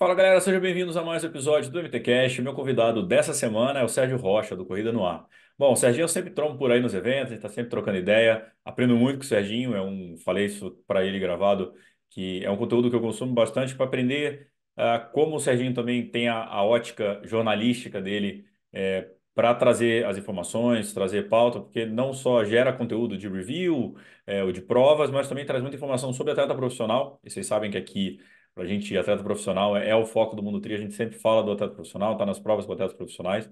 Fala galera, sejam bem-vindos a mais um episódio do MTCast. Meu convidado dessa semana é o Sérgio Rocha, do Corrida no Ar. Bom, o Serginho eu sempre trombo por aí nos eventos, a gente está sempre trocando ideia, aprendo muito com o Serginho, é um, falei isso para ele gravado, que é um conteúdo que eu consumo bastante para aprender uh, como o Serginho também tem a, a ótica jornalística dele é, para trazer as informações, trazer pauta, porque não só gera conteúdo de review é, ou de provas, mas também traz muita informação sobre atleta profissional. E vocês sabem que aqui para a gente, atleta profissional, é, é, o foco do Mundo Tri, a gente sempre fala do atleta profissional, está nas provas com atletas profissionais,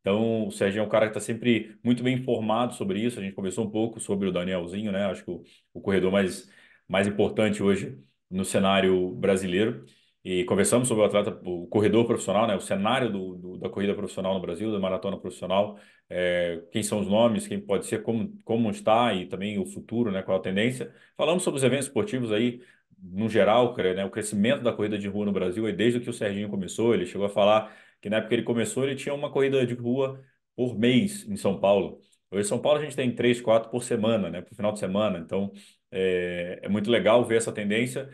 então o Sérgio é um cara que está sempre muito bem informado sobre isso, a gente conversou um pouco sobre o Danielzinho, né, acho que o, o corredor mais, mais importante hoje no cenário brasileiro, e conversamos sobre o atleta, o corredor profissional, né, o cenário do, do da corrida profissional no Brasil, da maratona profissional, é, quem são os nomes, quem pode ser, como, como está e também o futuro, né, qual a tendência. Falamos sobre os eventos esportivos aí, no geral, né, o crescimento da corrida de rua no Brasil é desde que o Serginho começou. Ele chegou a falar que na época que ele começou, ele tinha uma corrida de rua por mês em São Paulo. Hoje em São Paulo a gente tem três, quatro por semana, né, por final de semana. Então é, é muito legal ver essa tendência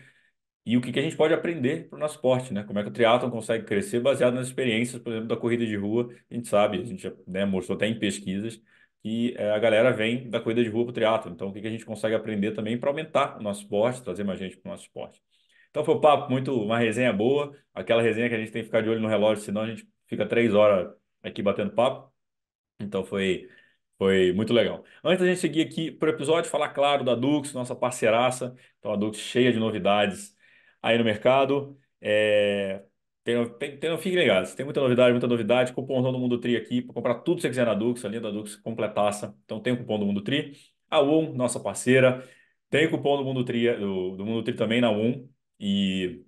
e o que, que a gente pode aprender para o nosso esporte, né? Como é que o triatlon consegue crescer baseado nas experiências, por exemplo, da corrida de rua. A gente sabe, a gente né, mostrou até em pesquisas e é, a galera vem da corrida de rua para o triatlo. Então, o que, que a gente consegue aprender também para aumentar o nosso esporte, trazer mais gente para o nosso esporte. Então, foi um papo muito, uma resenha boa, aquela resenha que a gente tem que ficar de olho no relógio, senão a gente fica três horas aqui batendo papo. Então, foi, foi muito legal. Antes da gente seguir aqui para o episódio, falar, claro, da Dux, nossa parceiraça. Então, a Dux cheia de novidades aí no mercado. É, tem, tem, tem, fiquem ligados, tem muita novidade, muita novidade. Cupomzão do Mundo Tri aqui para comprar tudo que você quiser na Dux, a linha da Dux completaça. Então tem o cupom do Mundo Tri. A UOM, nossa parceira, tem cupom do Mundo Tri, do, do Mundo Tri também na UOM. E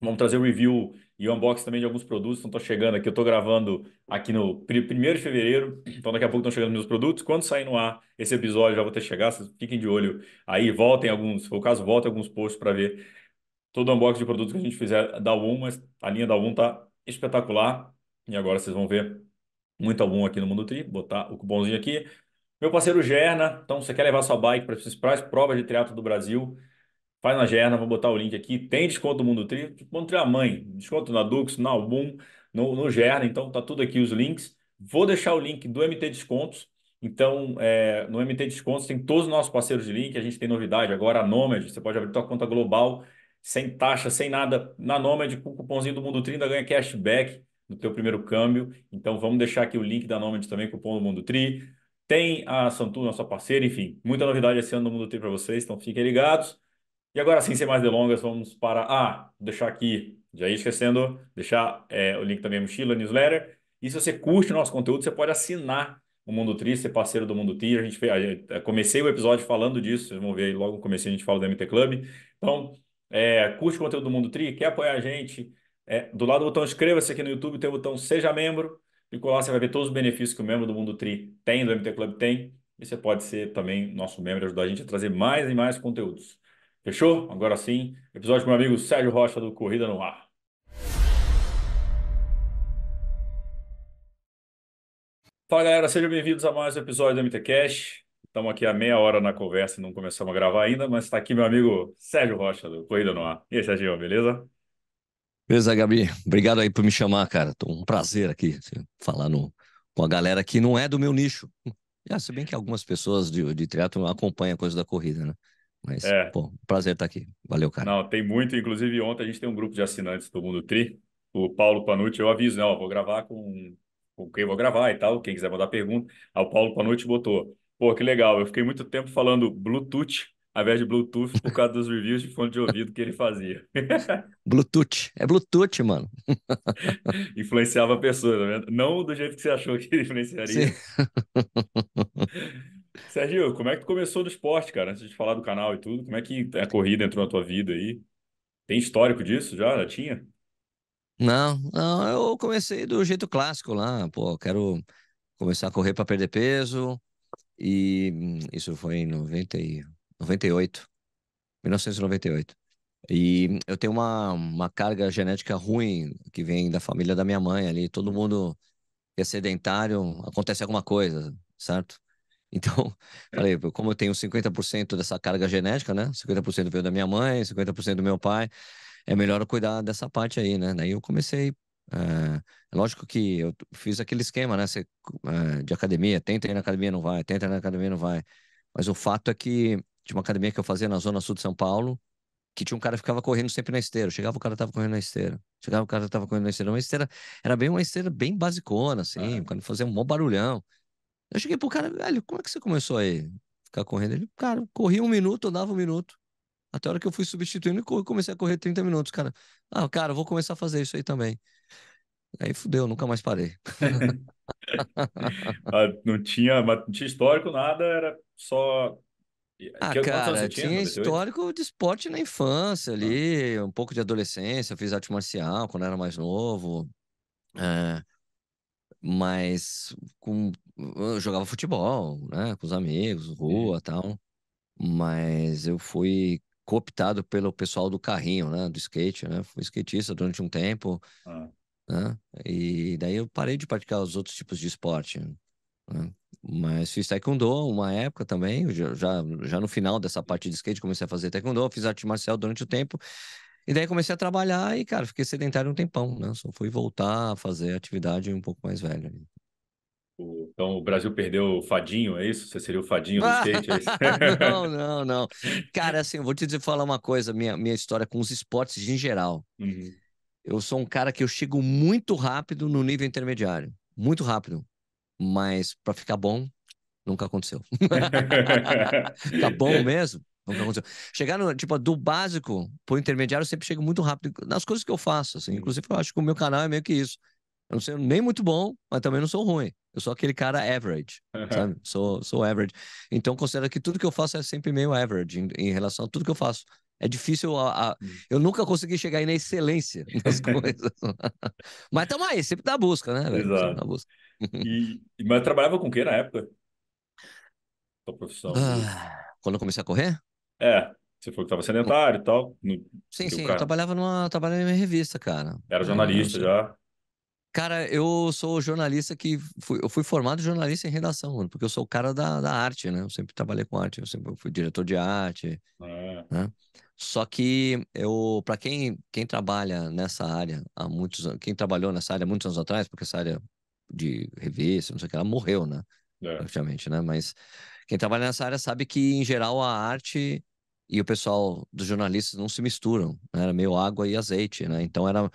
vamos trazer o review e o unboxing também de alguns produtos. Então, estou chegando aqui, eu estou gravando aqui no 1 de fevereiro. Então, daqui a pouco estão chegando meus produtos. Quando sair no ar esse episódio, já vou ter chegado. Vocês fiquem de olho aí, voltem alguns, se for o caso, voltem alguns posts para ver todo o unboxing de produtos que a gente fizer da um mas a linha da um tá espetacular. E agora vocês vão ver muito One aqui no Mundo Tri, botar o cupomzinho aqui. Meu parceiro Gerna, então você quer levar sua bike para as principais provas de triatlo do Brasil, faz na Gerna, vou botar o link aqui, tem desconto no Mundo Tri, desconto na mãe, desconto na Dux, na Album, no, no Gerna, então tá tudo aqui os links. Vou deixar o link do MT Descontos, então é, no MT Descontos tem todos os nossos parceiros de link, a gente tem novidade agora, a Nomad, você pode abrir sua conta global sem taxa, sem nada, na Nômade, com o cupomzinho do Mundo 30 ganha cashback no teu primeiro câmbio. Então vamos deixar aqui o link da Nômade também, cupom do Mundo Tri. Tem a Santu, nossa parceira, enfim, muita novidade esse ano no Mundo Tri para vocês, então fiquem ligados. E agora, sem ser mais delongas, vamos para. Ah, deixar aqui, já ia esquecendo, deixar é, o link também mochila, newsletter. E se você curte o nosso conteúdo, você pode assinar o Mundo Tri, ser parceiro do Mundo Tri. A gente, fez, a gente comecei o episódio falando disso, vocês vão ver aí logo no começo a gente fala do MT Club. Então, é, curte o conteúdo do Mundo Tri, quer apoiar a gente? É, do lado do botão inscreva-se aqui no YouTube, tem o botão Seja Membro, e lá você vai ver todos os benefícios que o membro do Mundo Tri tem, do MT Club tem, e você pode ser também nosso membro e ajudar a gente a trazer mais e mais conteúdos. Fechou? Agora sim, episódio com meu amigo Sérgio Rocha do Corrida no Ar. Fala galera, sejam bem-vindos a mais um episódio do MT Cash. Estamos aqui há meia hora na conversa, não começamos a gravar ainda, mas está aqui meu amigo Sérgio Rocha, do Corrida no Ar. E aí, Sérgio, beleza? Beleza, Gabi. Obrigado aí por me chamar, cara. Tô um prazer aqui assim, falar no, com a galera que não é do meu nicho. Ah, se bem que algumas pessoas de, de teatro acompanham a coisa da corrida, né? Mas, é. pô, prazer estar tá aqui. Valeu, cara. Não, tem muito. Inclusive, ontem a gente tem um grupo de assinantes do Mundo Tri. O Paulo Panucci, eu aviso, né? Ó, vou gravar com, com quem vou gravar e tal. Quem quiser mandar pergunta. Aí ah, o Paulo Panucci botou. Pô, que legal. Eu fiquei muito tempo falando Bluetooth ao invés de Bluetooth por causa dos reviews de fone de ouvido que ele fazia. Bluetooth. É Bluetooth, mano. Influenciava a pessoa, tá não do jeito que você achou que ele influenciaria. Sim. como é que tu começou no esporte, cara? Antes de falar do canal e tudo, como é que a corrida entrou na tua vida aí? Tem histórico disso já? Já tinha? Não, não, eu comecei do jeito clássico lá, pô, quero começar a correr para perder peso, e hum, isso foi em 90 e, 98, 1998. E hum, eu tenho uma, uma carga genética ruim que vem da família da minha mãe ali. Todo mundo que é sedentário, acontece alguma coisa, certo? Então, falei, como eu tenho 50% dessa carga genética, né? 50% veio da minha mãe, 50% do meu pai, é melhor eu cuidar dessa parte aí, né? Daí eu comecei é, lógico que eu fiz aquele esquema, né? Você, é, de academia, tenta ir na academia, não vai, tenta ir na academia, não vai. Mas o fato é que tinha uma academia que eu fazia na zona sul de São Paulo, que tinha um cara que ficava correndo sempre na esteira. Chegava, o cara tava correndo na esteira. Chegava, o cara tava correndo na esteira. Uma esteira, era bem uma esteira bem basicona, assim, quando fazia um bom barulhão. Eu cheguei pro cara, velho, como é que você começou aí? Ficar correndo? Ele, cara, corria um minuto, dava um minuto. Até a hora que eu fui substituindo, comecei a correr 30 minutos, cara. Ah, cara, vou começar a fazer isso aí também. Aí fudeu, nunca mais parei. Ah, não, tinha, não tinha histórico, nada, era só. Ah, que, cara, tinha, tinha histórico de esporte na infância ali, ah. um pouco de adolescência, fiz arte marcial quando era mais novo. É, mas com, eu jogava futebol, né, com os amigos, rua e tal. Mas eu fui cooptado pelo pessoal do carrinho, né, do skate, né? Fui skatista durante um tempo. Ah. Né? E daí eu parei de praticar os outros tipos de esporte. Né? Mas fiz taekwondo uma época também, já, já no final dessa parte de skate comecei a fazer taekwondo, fiz arte marcial durante o tempo. E daí comecei a trabalhar e, cara, fiquei sedentário um tempão, né? Só fui voltar a fazer atividade um pouco mais velho. Então o Brasil perdeu o fadinho, é isso? Você seria o fadinho do ah, skate? É não, não, não. Cara, assim, eu vou te dizer, falar uma coisa, minha, minha história com os esportes em geral. Uhum. Eu sou um cara que eu chego muito rápido no nível intermediário, muito rápido. Mas para ficar bom, nunca aconteceu. tá bom mesmo? Nunca aconteceu. Chegar no, tipo, do básico pro intermediário, eu sempre chego muito rápido nas coisas que eu faço, assim. Inclusive, eu acho que o meu canal é meio que isso. Eu não sou nem muito bom, mas também não sou ruim. Eu sou aquele cara average, uhum. sabe? Sou, sou average. Então, considero que tudo que eu faço é sempre meio average em, em relação a tudo que eu faço. É difícil. A, a... Hum. Eu nunca consegui chegar aí na excelência das coisas. mas estamos aí, sempre na busca, né? Velho? Exato. na busca. E, mas trabalhava com quem na época? Tua profissão? Ah, quando eu comecei a correr? É. Você falou que estava sedentário e tal. No... sim, sim. Cara... Eu trabalhava numa eu trabalhava em revista, cara. Era é, jornalista é, já. Cara, eu sou jornalista que fui, eu fui formado jornalista em redação, mano, porque eu sou o cara da, da arte, né? Eu sempre trabalhei com arte, eu sempre fui diretor de arte, é. né? Só que eu, para quem quem trabalha nessa área há muitos anos, quem trabalhou nessa área há muitos anos atrás, porque essa área de revista, não sei o que, ela morreu, né? É. Praticamente, né? Mas quem trabalha nessa área sabe que em geral a arte e o pessoal dos jornalistas não se misturam, né? era meio água e azeite, né? Então era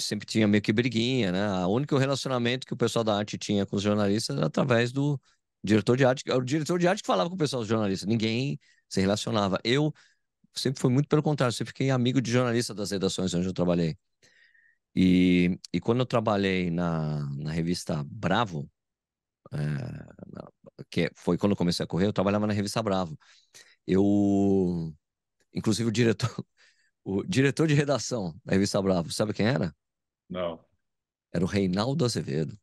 sempre tinha meio que briguinha, né? O único relacionamento que o pessoal da arte tinha com os jornalistas era através do diretor de arte. O diretor de arte que falava com o pessoal dos jornalistas, ninguém se relacionava. Eu sempre foi muito pelo contrário, sempre fiquei amigo de jornalista das redações onde eu trabalhei. E, e quando eu trabalhei na, na revista Bravo, é, que foi quando eu comecei a correr, eu trabalhava na revista Bravo. Eu, inclusive o diretor, o diretor de redação da revista Bravo, sabe quem era? Não. Era o Reinaldo Azevedo.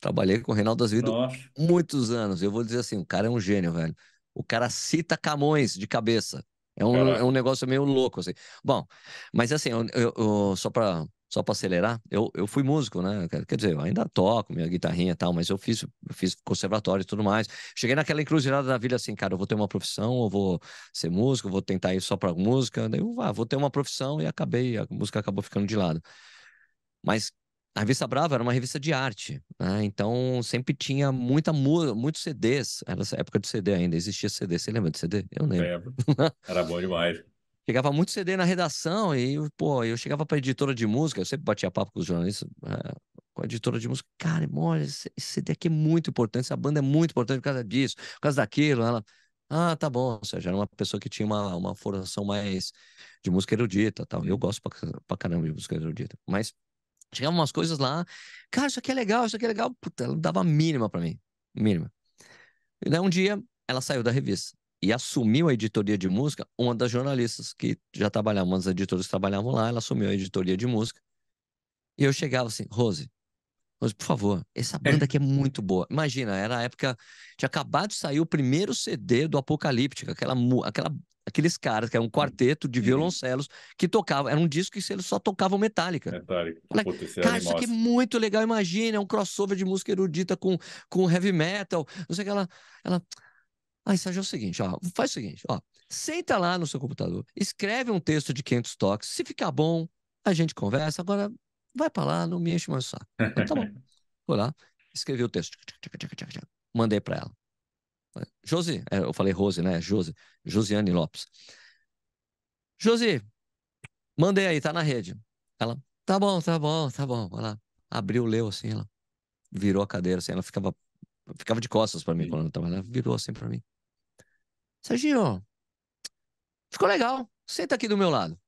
Trabalhei com o Reinaldo Azevedo Nossa. muitos anos. Eu vou dizer assim, o cara é um gênio, velho. O cara cita Camões de cabeça. É um, é um negócio meio louco, assim. Bom, mas assim, eu, eu, eu só para só para acelerar, eu, eu fui músico, né? Quer dizer, eu ainda toco minha guitarrinha e tal, mas eu fiz, eu fiz conservatório e tudo mais. Cheguei naquela encruzilhada da vida assim, cara, eu vou ter uma profissão, eu vou ser músico, vou tentar ir só para música, daí eu ah, vou ter uma profissão e acabei, a música acabou ficando de lado. Mas a revista Brava era uma revista de arte, né? Então sempre tinha muita música, muitos CDs. Era essa época de CD ainda, existia CD. Você lembra de CD? Eu lembro. Lembro. Era bom demais. Chegava muito CD na redação e, pô, eu chegava pra editora de música, eu sempre batia papo com os jornalistas, é, com a editora de música. Cara, olha, esse CD aqui é muito importante, essa banda é muito importante por causa disso, por causa daquilo. Ela, ah, tá bom. Ou seja, era uma pessoa que tinha uma, uma formação mais de música erudita tal. Eu gosto pra, pra caramba de música erudita. Mas chegavam umas coisas lá, cara, isso aqui é legal, isso aqui é legal. Puta, ela dava mínima para mim, mínima. E daí um dia ela saiu da revista e assumiu a editoria de música uma das jornalistas que já trabalhavam, uma das editoras que trabalhavam lá, ela assumiu a editoria de música. E eu chegava assim, Rose, Rose, por favor, essa é. banda aqui é muito boa. Imagina, era a época, tinha acabado de sair o primeiro CD do Apocalíptica, aquela, aquela, aqueles caras que era um quarteto de uhum. violoncelos que tocavam, era um disco que eles só tocavam Metallica. Metallica. Falei, cara, isso aqui é muito legal, imagina, é um crossover de música erudita com, com heavy metal, não sei o que, ela, ela ah, aí, Sérgio, é o seguinte, ó, faz o seguinte, ó, senta lá no seu computador, escreve um texto de 500 toques, se ficar bom, a gente conversa, agora vai para lá, não me enche mais o saco. Então, tá bom. Vou lá, escrevi o texto, mandei para ela. Josi, é, eu falei Rose, né? Josi, Josiane Lopes. Josi, mandei aí, tá na rede. Ela, tá bom, tá bom, tá bom. lá. abriu, leu assim, ela virou a cadeira assim, ela ficava ficava de costas para mim quando ela tava, lá. virou assim para mim. Serginho, ficou legal, senta aqui do meu lado,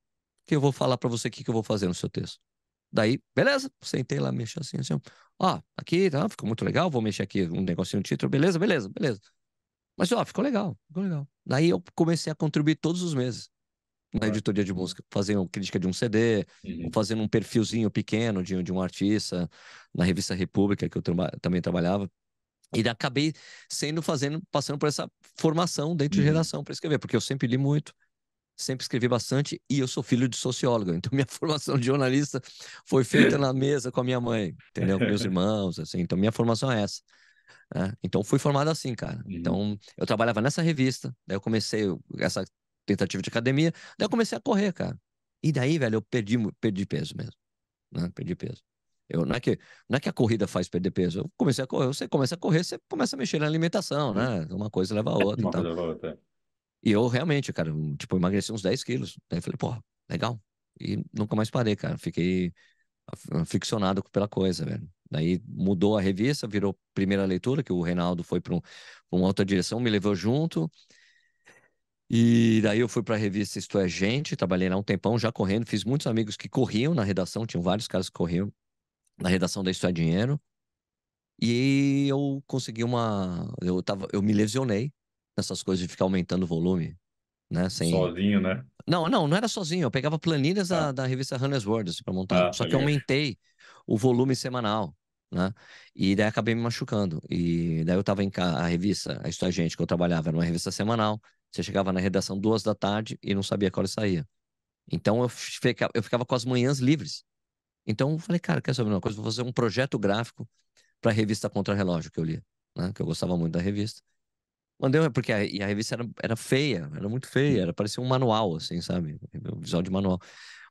que eu vou falar para você o que, eu vou fazer no seu texto. Daí, beleza, sentei lá, mexi assim, assim, ó, aqui, tá, ficou muito legal, vou mexer aqui um negocinho no título, beleza, beleza, beleza. Mas, ó, ficou legal, ficou legal. Daí eu comecei a contribuir todos os meses na ah. editoria de música, fazendo crítica de um CD, uhum. fazendo um perfilzinho pequeno de, de um artista, na revista República, que eu também trabalhava. E acabei sendo fazendo, passando por essa formação dentro uhum. de redação para escrever, porque eu sempre li muito, sempre escrevi bastante e eu sou filho de sociólogo, então minha formação de jornalista foi feita na mesa com a minha mãe, entendeu? Com meus irmãos, assim, então minha formação é essa. Né? Então fui formado assim, cara. Uhum. Então eu trabalhava nessa revista, daí eu comecei essa tentativa de academia, daí eu comecei a correr, cara. E daí, velho, eu perdi, perdi peso mesmo. Né? Perdi peso. Eu, não, é que, não é que a corrida faz perder peso. Eu comecei a correr, você começa a correr, você começa a mexer na alimentação, né? Uma coisa leva a é, outra. Uma então. outra. É. E eu realmente, cara, tipo, emagreci uns 10 quilos. Daí falei, pô, legal. E nunca mais parei, cara. Fiquei ficcionado pela coisa, velho. Daí mudou a revista, virou primeira leitura, que o Reinaldo foi para um, uma outra direção, me levou junto. E daí eu fui para a revista Isto é Gente, trabalhei lá um tempão já correndo, fiz muitos amigos que corriam na redação, tinham vários caras que corriam na redação da Isso é Dinheiro. E eu consegui uma. Eu, tava, eu me lesionei nessas coisas de ficar aumentando o volume. Né, sem... Sozinho, né? Não, não, não era sozinho. Eu pegava planilhas ah. da, tá. da revista Runner's World assim, para montar. Ah, só que eu aumentei o volume semanal. Né? E daí acabei me machucando. E daí eu tava em casa, a revista, a História é Gente, que eu trabalhava, era uma revista semanal. Você chegava na redação duas da tarde e não sabia qual hora saía. Então eu ficava, eu ficava com as manhãs livres. Então eu falei, cara, quer saber uma coisa? Vou fazer um projeto gráfico para a revista Contra-Relógio que eu lia, né? que eu gostava muito da revista. Mandei, porque a, e a revista era, era feia, era muito feia, era parecia um manual, assim, sabe? visual de manual.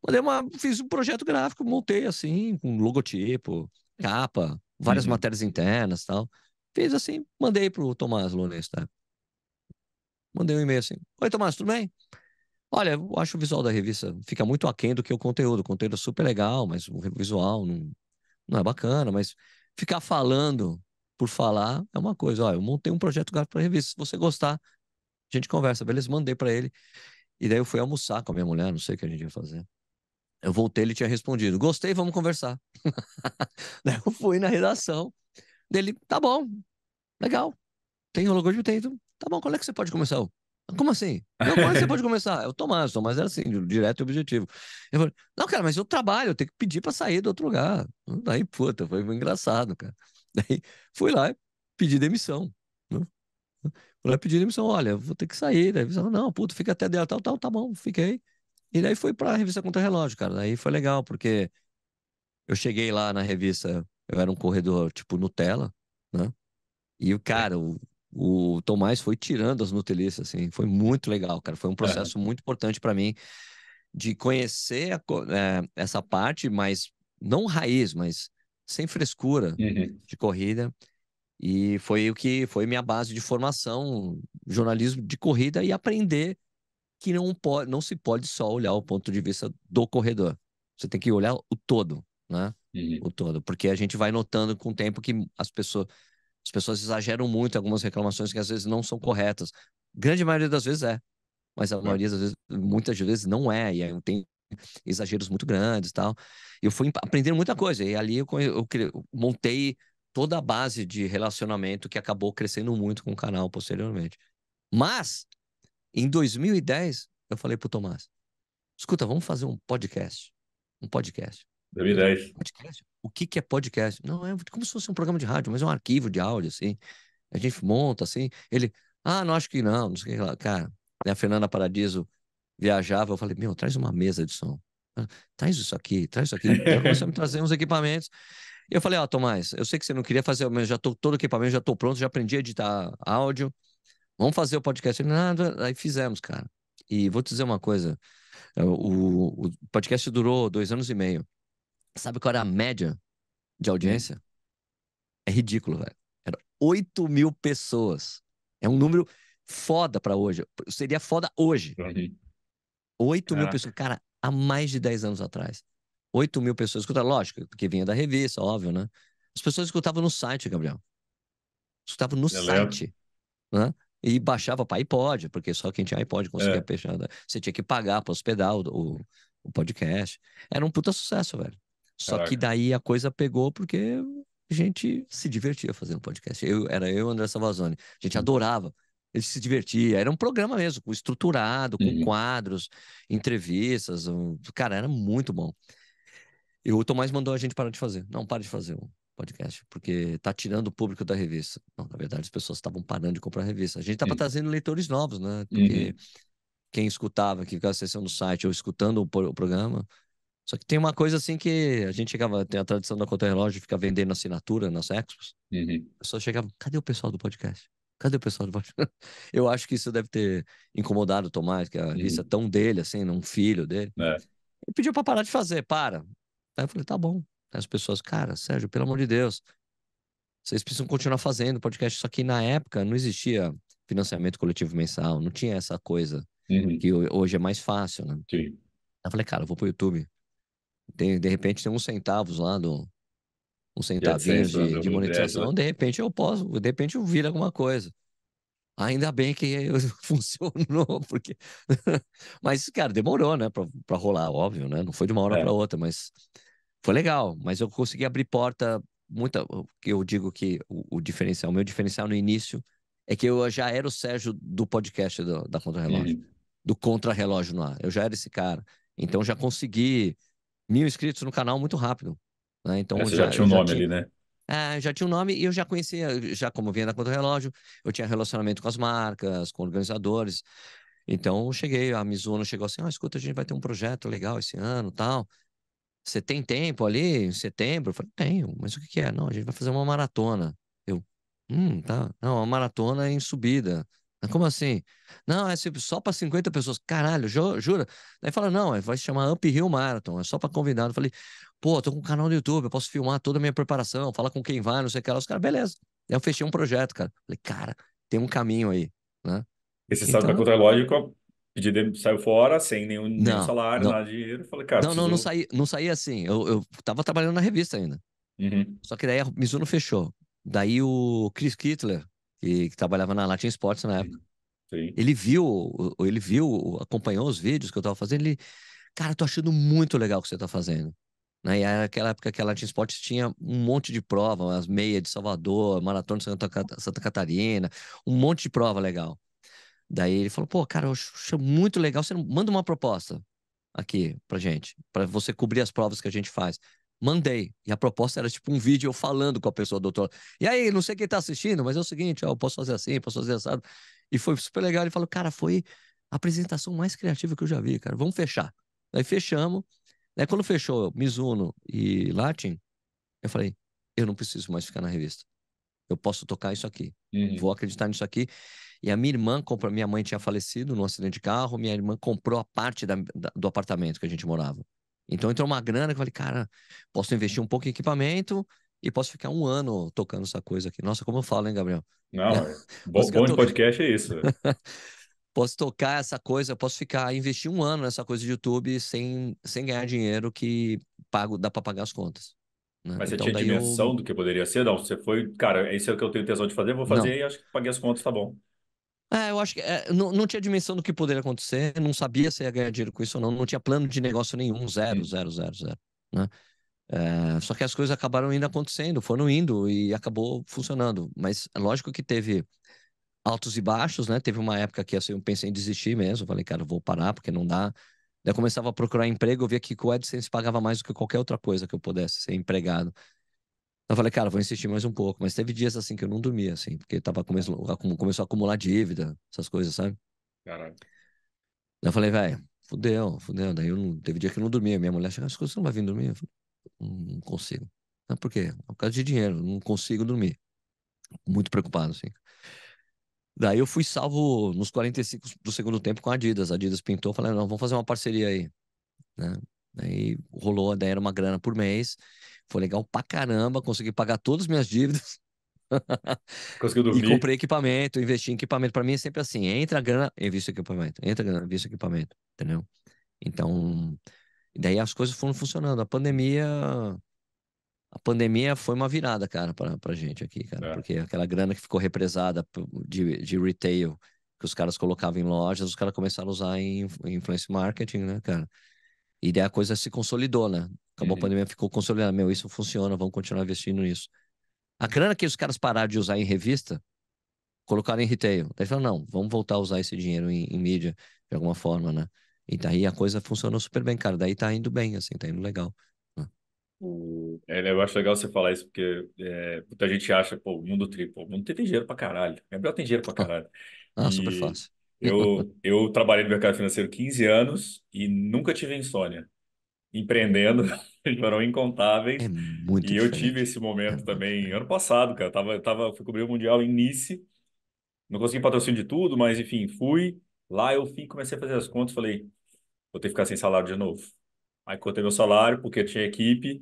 Mandei uma, fiz um projeto gráfico, montei assim, com logotipo, capa, várias uhum. matérias internas tal. Fiz assim, mandei pro Tomás Lunes, tá? Mandei um e-mail assim: Oi, Tomás, tudo bem? Olha, eu acho o visual da revista fica muito aquém do que o conteúdo. O conteúdo é super legal, mas o visual não, não é bacana. Mas ficar falando por falar é uma coisa. Olha, eu montei um projeto gráfico para revista. Se você gostar, a gente conversa. Beleza, mandei para ele. E daí eu fui almoçar com a minha mulher, não sei o que a gente ia fazer. Eu voltei, ele tinha respondido: Gostei, vamos conversar. daí eu fui na redação dele: Tá bom, legal. Tem o logotipo, tem. Tá bom, quando é que você pode começar? Como assim? Não, é quando você pode começar? É o Tomás, o Tomás era é assim, direto e objetivo. Eu falei, não, cara, mas eu trabalho, eu tenho que pedir para sair do outro lugar. Daí, puta, foi engraçado, cara. Daí fui lá e pedi demissão. Né? Fui lá pedir demissão, olha, vou ter que sair. Daí falou, não, puta, fica até dela, tal, tal, tá bom, fiquei. E daí fui pra revista Contra Relógio, cara. Daí foi legal, porque eu cheguei lá na revista, eu era um corredor tipo Nutella, né? E, o cara, o o Tomás foi tirando as nutelistas, assim, foi muito legal, cara. Foi um processo é. muito importante para mim de conhecer a, é, essa parte, mas não raiz, mas sem frescura uhum. de corrida. E foi o que foi minha base de formação, jornalismo de corrida e aprender que não, pode, não se pode só olhar o ponto de vista do corredor. Você tem que olhar o todo, né? Uhum. O todo, porque a gente vai notando com o tempo que as pessoas as pessoas exageram muito algumas reclamações que às vezes não são corretas. Grande maioria das vezes é, mas a é. maioria das vezes, muitas vezes não é, e aí tem exageros muito grandes e tal. Eu fui aprendendo muita coisa, e ali eu, eu, eu montei toda a base de relacionamento que acabou crescendo muito com o canal posteriormente. Mas, em 2010, eu falei pro Tomás, escuta, vamos fazer um podcast. Um podcast. 2010. Um podcast o que, que é podcast? Não, é como se fosse um programa de rádio, mas é um arquivo de áudio, assim. A gente monta, assim. Ele, ah, não acho que não, não sei o que lá. Cara, né, a Fernanda Paradiso viajava, eu falei, meu, traz uma mesa de som. Traz isso aqui, traz isso aqui. Aí começou a me trazer uns equipamentos. E eu falei, ó, oh, Tomás, eu sei que você não queria fazer, mas já tô todo o equipamento, já tô pronto, já aprendi a editar áudio. Vamos fazer o podcast. Ele, nada, aí fizemos, cara. E vou te dizer uma coisa. Eh, o, o podcast durou dois anos e meio. Sabe qual era a média de audiência? Hum. É ridículo, velho. Era 8 mil pessoas. É um número foda para hoje. Seria foda hoje. 8 mil pessoas. Cara, há mais de 10 anos atrás. 8 mil pessoas escutavam. Lógico, porque vinha da revista, óbvio, né? As pessoas escutavam no site, Gabriel. Escutavam no Eu site. Né? E baixava para iPod, porque só quem tinha iPod conseguia é. fechar. Né? Você tinha que pagar para hospedar o, o, o podcast. Era um puta sucesso, velho. Só Caraca. que daí a coisa pegou porque a gente se divertia fazendo podcast. Eu, era eu e o André Savazone. A gente uhum. adorava. Ele se divertia. Era um programa mesmo, estruturado, com uhum. quadros, entrevistas. Cara, era muito bom. E o Tomás mandou a gente parar de fazer. Não, para de fazer o podcast, porque tá tirando o público da revista. Não, na verdade, as pessoas estavam parando de comprar a revista. A gente tava uhum. trazendo leitores novos, né? Porque uhum. quem escutava, que ficava acessando o site ou escutando o, o programa, só que tem uma coisa assim que a gente chegava, tem a tradição da Conta Relógio, ficar vendendo assinatura nas Expos. Uhum. A pessoa chegava, cadê o pessoal do podcast? Cadê o pessoal do podcast? Eu acho que isso deve ter incomodado o Tomás, que a uhum. isso é tão dele, assim, um filho dele. É. Ele pediu pra parar de fazer, para. Aí eu falei, tá bom. Aí as pessoas, cara, Sérgio, pelo amor de Deus, vocês precisam continuar fazendo podcast. Só que na época não existia financiamento coletivo mensal, não tinha essa coisa uhum. que hoje é mais fácil, né? Sim. Eu falei, cara, eu vou pro YouTube de, de repente tem uns centavos lá do um é centavinho de, de, de monetização, né? de repente eu posso, de repente eu viro alguma coisa. Ainda bem que funcionou, porque. mas, cara, demorou, né, para rolar, óbvio, né? Não foi de uma hora é. para outra, mas foi legal. Mas eu consegui abrir porta, muita. Eu digo que o, o diferencial, o meu diferencial no início é que eu já era o Sérgio do podcast do, da Contra Relógio, uhum. do Contra Relógio no ar. Eu já era esse cara. Então já consegui mil inscritos no canal muito rápido. Né? Então, é, já, já, tinha um nome tinha... ali, né? É, já tinha um nome e eu já conhecia, já como vinha da conta relógio, eu tinha relacionamento com as marcas, com organizadores. Então, cheguei, a Mizuno chegou assim: ah, escuta, a gente vai ter um projeto legal esse ano tal. Você tem tempo ali em setembro? Eu falei: tenho, mas o que, que é? Não, a gente vai fazer uma maratona. Eu, hum, tá. Não, uma maratona em subida. Como assim? Não, é tipo, só para 50 pessoas. Caralho, jura? Aí fala, não, é, vai se chamar Up Hill Marathon, é só para convidado. falei, pô, tô com um canal no YouTube, eu posso filmar toda a minha preparação, falar com quem vai, não sei o que lá. Os caras, beleza. Aí eu fechei um projeto, cara. falei, cara, tem um caminho aí, né? Esse é então... salto da Contralógica, pedido saiu fora, sem nenhum, não, nenhum salário, não. nada de dinheiro. falei, cara, não, preciso... não, não saí, não saí assim. Eu, eu tava trabalhando na revista ainda. Uhum. Só que daí a Mizuno fechou. Daí o Chris Kittler, que, que trabalhava na Latin Sports na época. Sim. Ele viu, ele viu, acompanhou os vídeos que eu estava fazendo, ele, cara, tô achando muito legal o que você está fazendo. Né? E era aquela época que a Latin Sports tinha um monte de prova, as meias de Salvador, Maratona de Santa, Santa Catarina, um monte de prova legal. Daí ele falou, pô, cara, eu acho muito legal, você manda uma proposta aqui pra gente, para você cobrir as provas que a gente faz mandei. E a proposta era tipo um vídeo eu falando com a pessoa, doutor. E aí, não sei quem está assistindo, mas é o seguinte, ó, eu posso fazer assim, posso fazer assim. E foi super legal. Ele falou, cara, foi a apresentação mais criativa que eu já vi, cara. Vamos fechar. aí fechamos. né quando fechou Mizuno e Latin, eu falei, eu não preciso mais ficar na revista. Eu posso tocar isso aqui. Uhum. Vou acreditar nisso aqui. E a minha irmã comprou, minha mãe tinha falecido num acidente de carro, minha irmã comprou a parte da, da, do apartamento que a gente morava. Então entrou uma grana que eu falei, cara, posso investir um pouco em equipamento e posso ficar um ano tocando essa coisa aqui. Nossa, como eu falo, hein, Gabriel? Não, bom, bom podcast é isso. posso tocar essa coisa, posso ficar, investir um ano nessa coisa de YouTube sem, sem ganhar dinheiro que pago, dá para pagar as contas. Né? Mas então, você tinha dimensão eu... do que poderia ser? Não, você foi, cara, isso é o que eu tenho intenção de fazer, vou fazer não. e acho que paguei as contas, tá bom. É, eu acho que é, não, não tinha dimensão do que poderia acontecer, não sabia se ia ganhar dinheiro com isso ou não, não tinha plano de negócio nenhum, zero, zero, zero, zero. Né? É, só que as coisas acabaram indo acontecendo, foram indo e acabou funcionando. Mas é lógico que teve altos e baixos, né? Teve uma época que assim, eu pensei em desistir mesmo, falei, cara, vou parar porque não dá. Daí eu começava a procurar emprego, eu via que o AdSense pagava mais do que qualquer outra coisa que eu pudesse ser empregado. Então, eu falei, cara, vou insistir mais um pouco. Mas teve dias assim que eu não dormia, assim, porque tava começando, começou a acumular dívida, essas coisas, sabe? Caralho. Eu falei, velho, fudeu, fudeu. Daí eu não, teve dia que eu não dormia. Minha mulher chegava, você não vai vir dormir? Eu falei, hum, não consigo. Não, ah, por quê? Por causa de dinheiro, não consigo dormir. Muito preocupado, assim. Daí eu fui salvo nos 45 do segundo tempo com a Adidas. A Adidas pintou, falei, não, vamos fazer uma parceria aí. Né? Daí né, rolou, daí era uma grana por mês. Foi legal pra caramba, consegui pagar todas as minhas dívidas. Conseguiu dormir. E comprei equipamento, investi em equipamento. Para mim é sempre assim: entra a grana, invisto equipamento, entra a grana, invisto equipamento, entendeu? Então, daí as coisas foram funcionando. A pandemia. A pandemia foi uma virada, cara, pra, pra gente aqui, cara. É. Porque aquela grana que ficou represada de, de retail, que os caras colocavam em lojas, os caras começaram a usar em, em influence marketing, né, cara? E daí a coisa se consolidou, né? Acabou uhum. a pandemia, ficou consolidada. Meu, isso funciona, vamos continuar investindo nisso. A grana que os caras pararam de usar em revista, colocaram em retail. Daí falaram, não, vamos voltar a usar esse dinheiro em, em mídia, de alguma forma, né? E daí a coisa funcionou super bem, cara. Daí tá indo bem, assim, tá indo legal. Né? Hum. É, né, eu acho legal você falar isso, porque é, muita gente acha, pô, o mundo triplo, o mundo tem dinheiro pra caralho. Gabriel tem dinheiro pra caralho. Ah, e, super fácil. Eu, eu trabalhei no mercado financeiro 15 anos e nunca tive insônia. Empreendendo, foram incontáveis. É muito e diferente. eu tive esse momento é também ano passado, cara. tava, tava, fui cobrir o Mundial em Nice. Não consegui patrocínio de tudo, mas enfim, fui. Lá eu fui, comecei a fazer as contas, falei, vou ter que ficar sem salário de novo. Aí cortei meu salário, porque tinha equipe,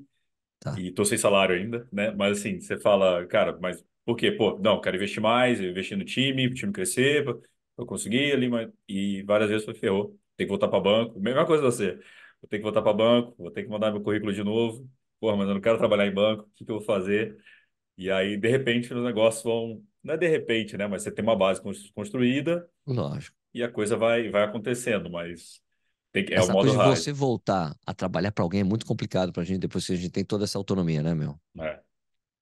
tá. e tô sem salário ainda, né? Mas assim, você fala, cara, mas por quê? Pô, não, quero investir mais, investir no time, o time crescer, eu consegui ali, mas... e várias vezes foi ferrou. Tem que voltar para banco. Mesma coisa você. Vou ter que voltar para banco, vou ter que mandar meu currículo de novo. Porra, mas eu não quero trabalhar em banco, o que, que eu vou fazer? E aí, de repente, os negócios vão. Não é de repente, né? Mas você tem uma base construída. Lógico. E a coisa vai, vai acontecendo, mas que, é essa coisa de você voltar a trabalhar para alguém é muito complicado para a gente depois que a gente tem toda essa autonomia, né, meu? É.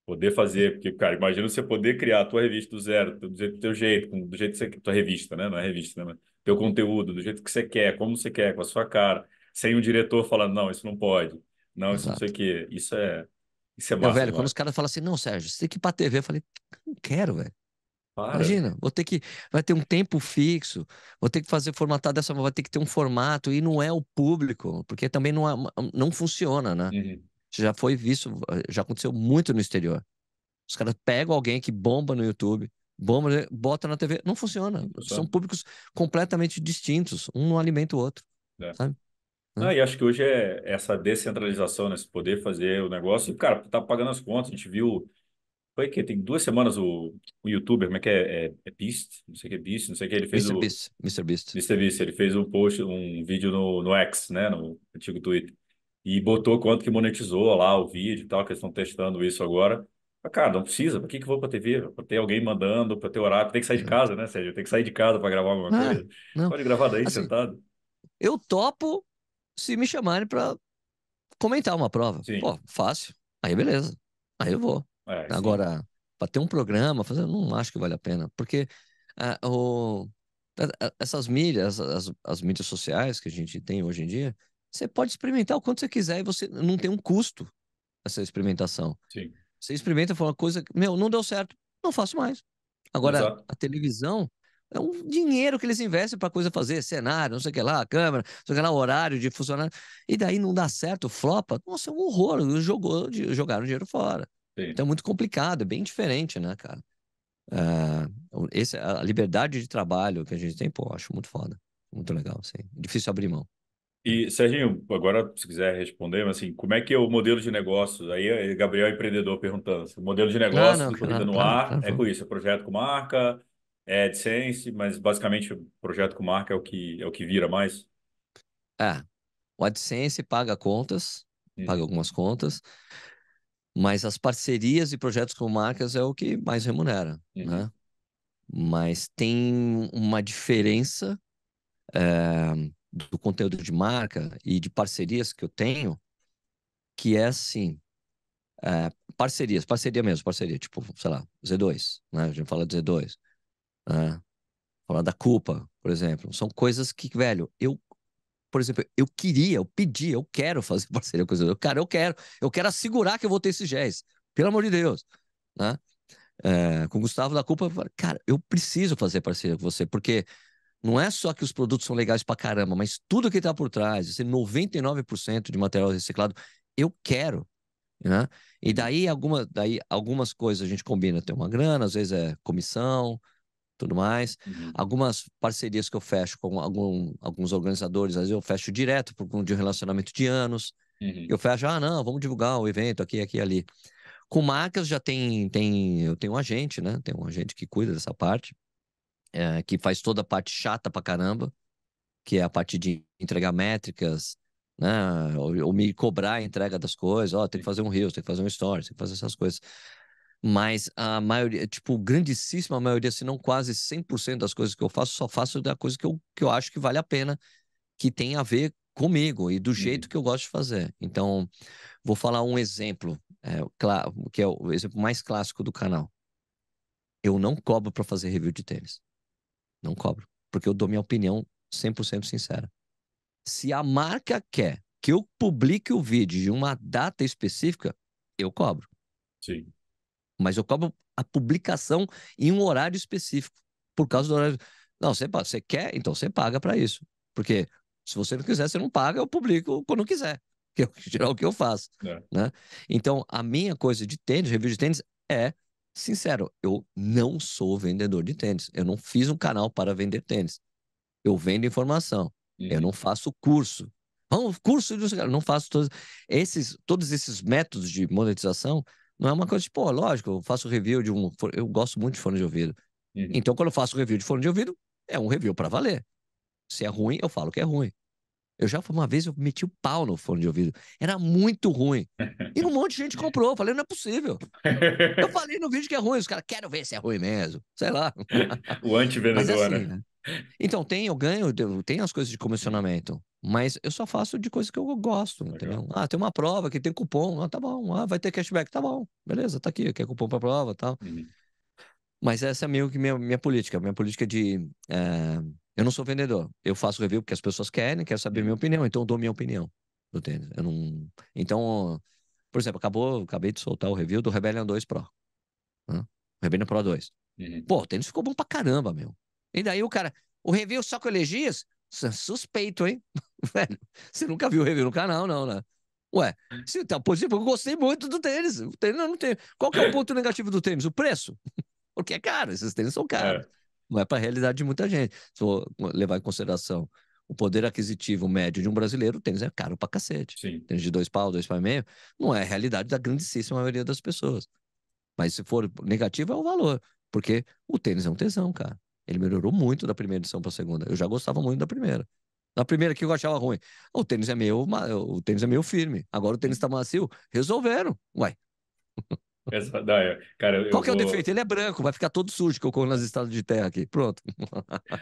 Poder fazer, porque, cara, imagina você poder criar a tua revista do zero, do jeito do teu jeito, do jeito que você tua revista, né? Não é revista, né? Teu conteúdo, do jeito que você quer, como você quer, com a sua cara, sem o diretor falando, não, isso não pode, não, isso Exato. não sei o quê. Isso é. Isso é, é massa, Meu velho, quando os caras falam assim, não, Sérgio, você tem que ir pra TV, eu falei, não quero, velho. Para. Imagina, vou ter que. Vai ter um tempo fixo, vou ter que fazer formatar dessa vai ter que ter um formato, e não é o público, porque também não, é, não funciona, né? Uhum já foi visto, eh, já aconteceu muito no exterior. Os caras pegam alguém que bomba no YouTube, bomba, bota na TV, não funciona. São públicos completamente distintos, um não alimenta o outro. É. Sabe? Né? e acho que hoje é essa descentralização, né? poder fazer o negócio e, cara, tá pagando as contas. A gente viu. Foi que tem duas semanas o, o youtuber, como é que é? É, é Beast? Não sei o que é Beast, não sei o que. Ele fez Mr. o. Beast, Mr. Beast. Mr. Beast, ele fez um post, um vídeo no, no X, né? No antigo Twitter e botou quanto que monetizou lá o vídeo e tal, que eles estão testando isso agora. Mas, cara, não precisa, para que, que eu vou para TV? Para ter alguém mandando, para ter horário, tem que sair de uhum. casa, né, Sérgio? Tem que sair de casa para gravar alguma ah, coisa. Não. Pode gravar daí assim, sentado. Eu topo se me chamarem para comentar uma prova. Sim. Pô, fácil. Aí beleza. Aí eu vou. É, agora, para ter um programa, fazer, não acho que vale a pena, porque o, essas mídias, as, as mídias sociais que a gente tem hoje em dia, você pode experimentar o quanto você quiser e você não tem um custo essa experimentação. Sim. Você experimenta fala uma coisa, meu, não deu certo, não faço mais. Agora, Exato. a televisão é um dinheiro que eles investem para coisa fazer, cenário, não sei o que lá, câmera, não sei o que lá, horário de funcionar. E daí não dá certo, flopa. Nossa, é um horror. Jogou, jogaram dinheiro fora. Sim. Então é muito complicado, é bem diferente, né, cara? Uh, esse, a liberdade de trabalho que a gente tem, pô, acho muito foda. Muito legal, sim. Difícil abrir mão. E, Serginho, agora, se quiser responder, mas assim, como é que é o modelo de negócios? Aí, eh, Gabriel, é empreendedor, perguntando. Assim, o modelo de negócio claro, do claro, no Ar é com isso, é projeto com marca, é AdSense, mas basicamente o projeto com marca é o que, é o que vira mais? É, o AdSense paga contas, paga algumas contas, mas as parcerias e projetos com marcas é o que mais remunera, uhum. né? Mas tem uma diferença... É do conteúdo de marca e de parcerias que eu tenho, que é assim, é, parcerias, parceria mesmo, parceria, tipo, sei lá, Z2, né? A gente fala de Z2, né? Falar da culpa, por exemplo. São coisas que, velho, eu, por exemplo, eu queria, eu pedi, eu quero fazer parceria com Z2. cara, eu quero, eu quero assegurar que eu vou ter esses géis, pelo amor de Deus, né? É, com o Gustavo da Culpa, cara, eu preciso fazer parceria com você, porque não é só que os produtos são legais pra caramba, mas tudo que tá por trás, esse 99% de material reciclado, eu quero. Né? E uhum. daí, alguma, daí algumas coisas a gente combina, tem uma grana, às vezes é comissão, tudo mais. Uhum. Algumas parcerias que eu fecho com algum, alguns organizadores, às vezes eu fecho direto por um de relacionamento de anos. Uhum. Eu fecho, ah, não, vamos divulgar o evento aqui, aqui, ali. Com marcas já tem, tem eu tenho um agente, né? Tem um agente que cuida dessa parte é, que faz toda a parte chata pra caramba, que é a parte de entregar métricas, né? Ou, ou me cobrar a entrega das coisas, ó, oh, tem que fazer um Reels, tem que fazer um Story, tem que fazer essas coisas. Mas a maioria, tipo, grandíssima maioria, se não quase 100% das coisas que eu faço, só faço da coisa que eu, que eu acho que vale a pena, que tem a ver comigo e do uhum. jeito que eu gosto de fazer. Então, vou falar um exemplo, é, que é o exemplo mais clássico do canal. Eu não cobro para fazer review de tênis. Não cobro, porque eu dou minha opinião 100% sincera. Se a marca quer que eu publique o vídeo de uma data específica, eu cobro. Sim. Mas eu cobro a publicação em um horário específico, por causa do horário. Não, você, você quer, então você paga para isso. Porque se você não quiser, você não paga, eu publico quando quiser, é que é o que eu faço. É. Né? Então, a minha coisa de tênis, review de tênis, é sincero, eu não sou vendedor de tênis. Eu não fiz um canal para vender tênis. Eu vendo informação. Uhum. Eu não faço curso. Vamos, curso de não faço todos esses todos esses métodos de monetização. Não é uma coisa tipo, oh, lógico, eu faço review de um, eu gosto muito de fone de ouvido. Uhum. Então quando eu faço review de fone de ouvido, é um review para valer. Se é ruim, eu falo que é ruim. Eu já fui uma vez eu meti o pau no fone de ouvido. Era muito ruim. E um monte de gente comprou. Eu falei, não é possível. Eu falei no vídeo que é ruim. Os caras, quero ver se é ruim mesmo. Sei lá. o anti-vendedor, assim, né? Então, tem, eu ganho, tem as coisas de comissionamento, mas eu só faço de coisas que eu gosto, Legal. entendeu? Ah, tem uma prova que tem cupom, ah, tá bom, ah, vai ter cashback, tá bom, beleza, tá aqui, quer cupom pra prova tal. Uhum. Mas essa é meio que minha, minha política, minha política de é, eu não sou vendedor. Eu faço review porque as pessoas querem, querem saber minha opinião, então eu dou minha opinião do tênis. Eu não... Então, por exemplo, acabou, acabei de soltar o review do Rebellion 2 Pro. Né? Rebellion Pro 2. Uhum. Pô, o tênis ficou bom pra caramba, meu. E daí o cara, o review só com elegias? Suspeito, hein? Velho, você nunca viu o review no canal, não, né? Ué, se tá positivo, eu gostei muito do tênis. O tênis não tem. Qual que é o ponto negativo do tênis? O preço? Porque é caro, esses tênis são caros. É não é para a realidade de muita gente. Se for levar em consideração o poder aquisitivo médio de um brasileiro, o tênis é caro para cacete. Sim. Tênis de dois pau, dois pau e meio, não é a realidade da grandíssima maioria das pessoas. Mas se for negativo, é o valor. Porque o tênis é um tesão, cara. Ele melhorou muito da primeira edição para a segunda. Eu já gostava muito da primeira. Na primeira que eu achava ruim. O tênis é meio, o tênis é meio firme. Agora o tênis está macio. Resolveram. Uai. Essa, não, eu, cara, Qual que vou... é o defeito? Ele é branco, vai ficar todo sujo que eu corro nas estradas de terra aqui. Pronto.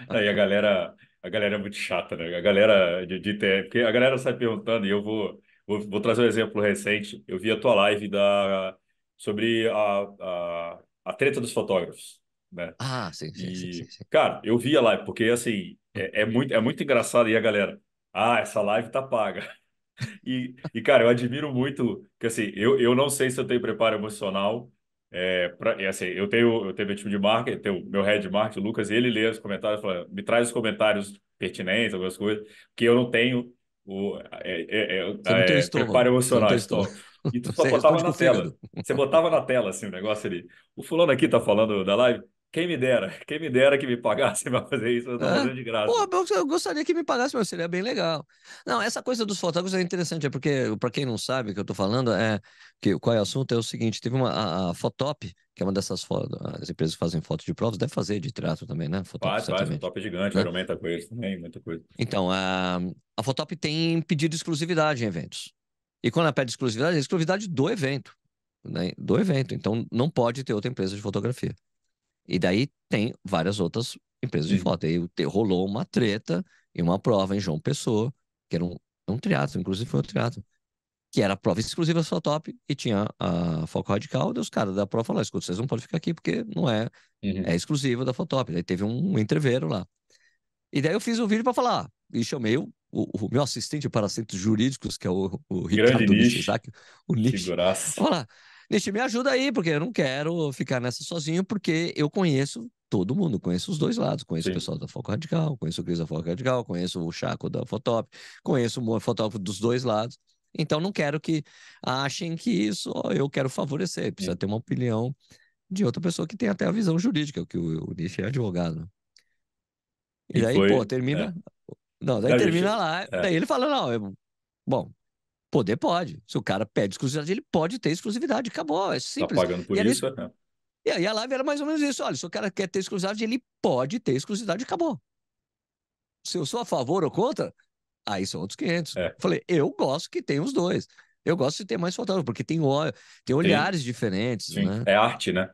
Aí a galera, a galera é muito chata, né? A galera de, de terra, porque a galera sai perguntando e eu vou, vou, vou, trazer um exemplo recente. Eu vi a tua live da, sobre a, a, a treta dos fotógrafos, né? Ah, sim, sim, e, sim, sim, sim, Cara, eu vi a live, porque assim, é, é, muito, é muito engraçado e a galera, ah, essa live tá paga. E, e, cara, eu admiro muito, que assim, eu, eu não sei se eu tenho preparo emocional. É, pra, e, assim, eu tenho, eu tenho meu time de marketing, tenho meu head de marketing, o Lucas, ele lê os comentários, fala, me traz os comentários pertinentes, algumas coisas, que eu não tenho o é, é, é, é preparo emocional. E tu só Você botava na tela. Você botava na tela assim o negócio ali. O fulano aqui tá falando da live. Quem me dera, quem me dera que me pagasse para fazer isso, eu tô fazendo de graça. Pô, eu gostaria que me pagasse, mas seria bem legal. Não, essa coisa dos fotógrafos é interessante, é porque, para quem não sabe o que eu tô falando, é que qual é o assunto, é o seguinte, teve uma a, a Fotop, que é uma dessas fotos, as empresas que fazem fotos de provas, deve fazer de trato também, né? Fotop, faz, faz, Fotop é gigante, né? aumenta com eles também, muita coisa. Então, a, a Fotop tem pedido exclusividade em eventos. E quando ela pede exclusividade, é exclusividade do evento, né? do evento. Então, não pode ter outra empresa de fotografia. E daí tem várias outras empresas de foto. Aí rolou uma treta e uma prova em João Pessoa, que era um, um triatlo, inclusive foi um triatlo, que era prova exclusiva só top e tinha a Foco Radical. Daí os caras da prova falaram: escuta, vocês não podem ficar aqui porque não é, uhum. é exclusiva da Fotop. Daí teve um entreveiro lá. E daí eu fiz um vídeo para falar e chamei o, o, o, meu assistente para assuntos jurídicos, que é o, o Ricardo Nish, o Nish. Figuraça. Olha lá, Nishi, me ajuda aí, porque eu não quero ficar nessa sozinho, porque eu conheço todo mundo, conheço os dois lados, conheço Sim. o pessoal da Foco Radical, conheço o Cris da Foco Radical, conheço o Chaco da Fotop, conheço o fotógrafo dos dois lados. Então não quero que achem que isso eu quero favorecer, precisa Sim. ter uma opinião de outra pessoa que tem até a visão jurídica, que o, o Nishi é advogado. E, e daí, foi, pô, é. termina. É. Não, daí é, termina gente, lá. É. Daí ele fala, não, eu... bom, Poder pode. Se o cara pede exclusividade, ele pode ter exclusividade. Acabou, é tá simples. Tá pagando por e isso, é. e aí E a live era mais ou menos isso. Olha, se o cara quer ter exclusividade, ele pode ter exclusividade. Acabou. Se eu sou a favor ou contra, aí são outros 500. É. Falei, eu gosto que tem os dois. Eu gosto de ter mais fotógrafos, porque tem, tem olhares Sim. diferentes. Sim. Né? É arte, né?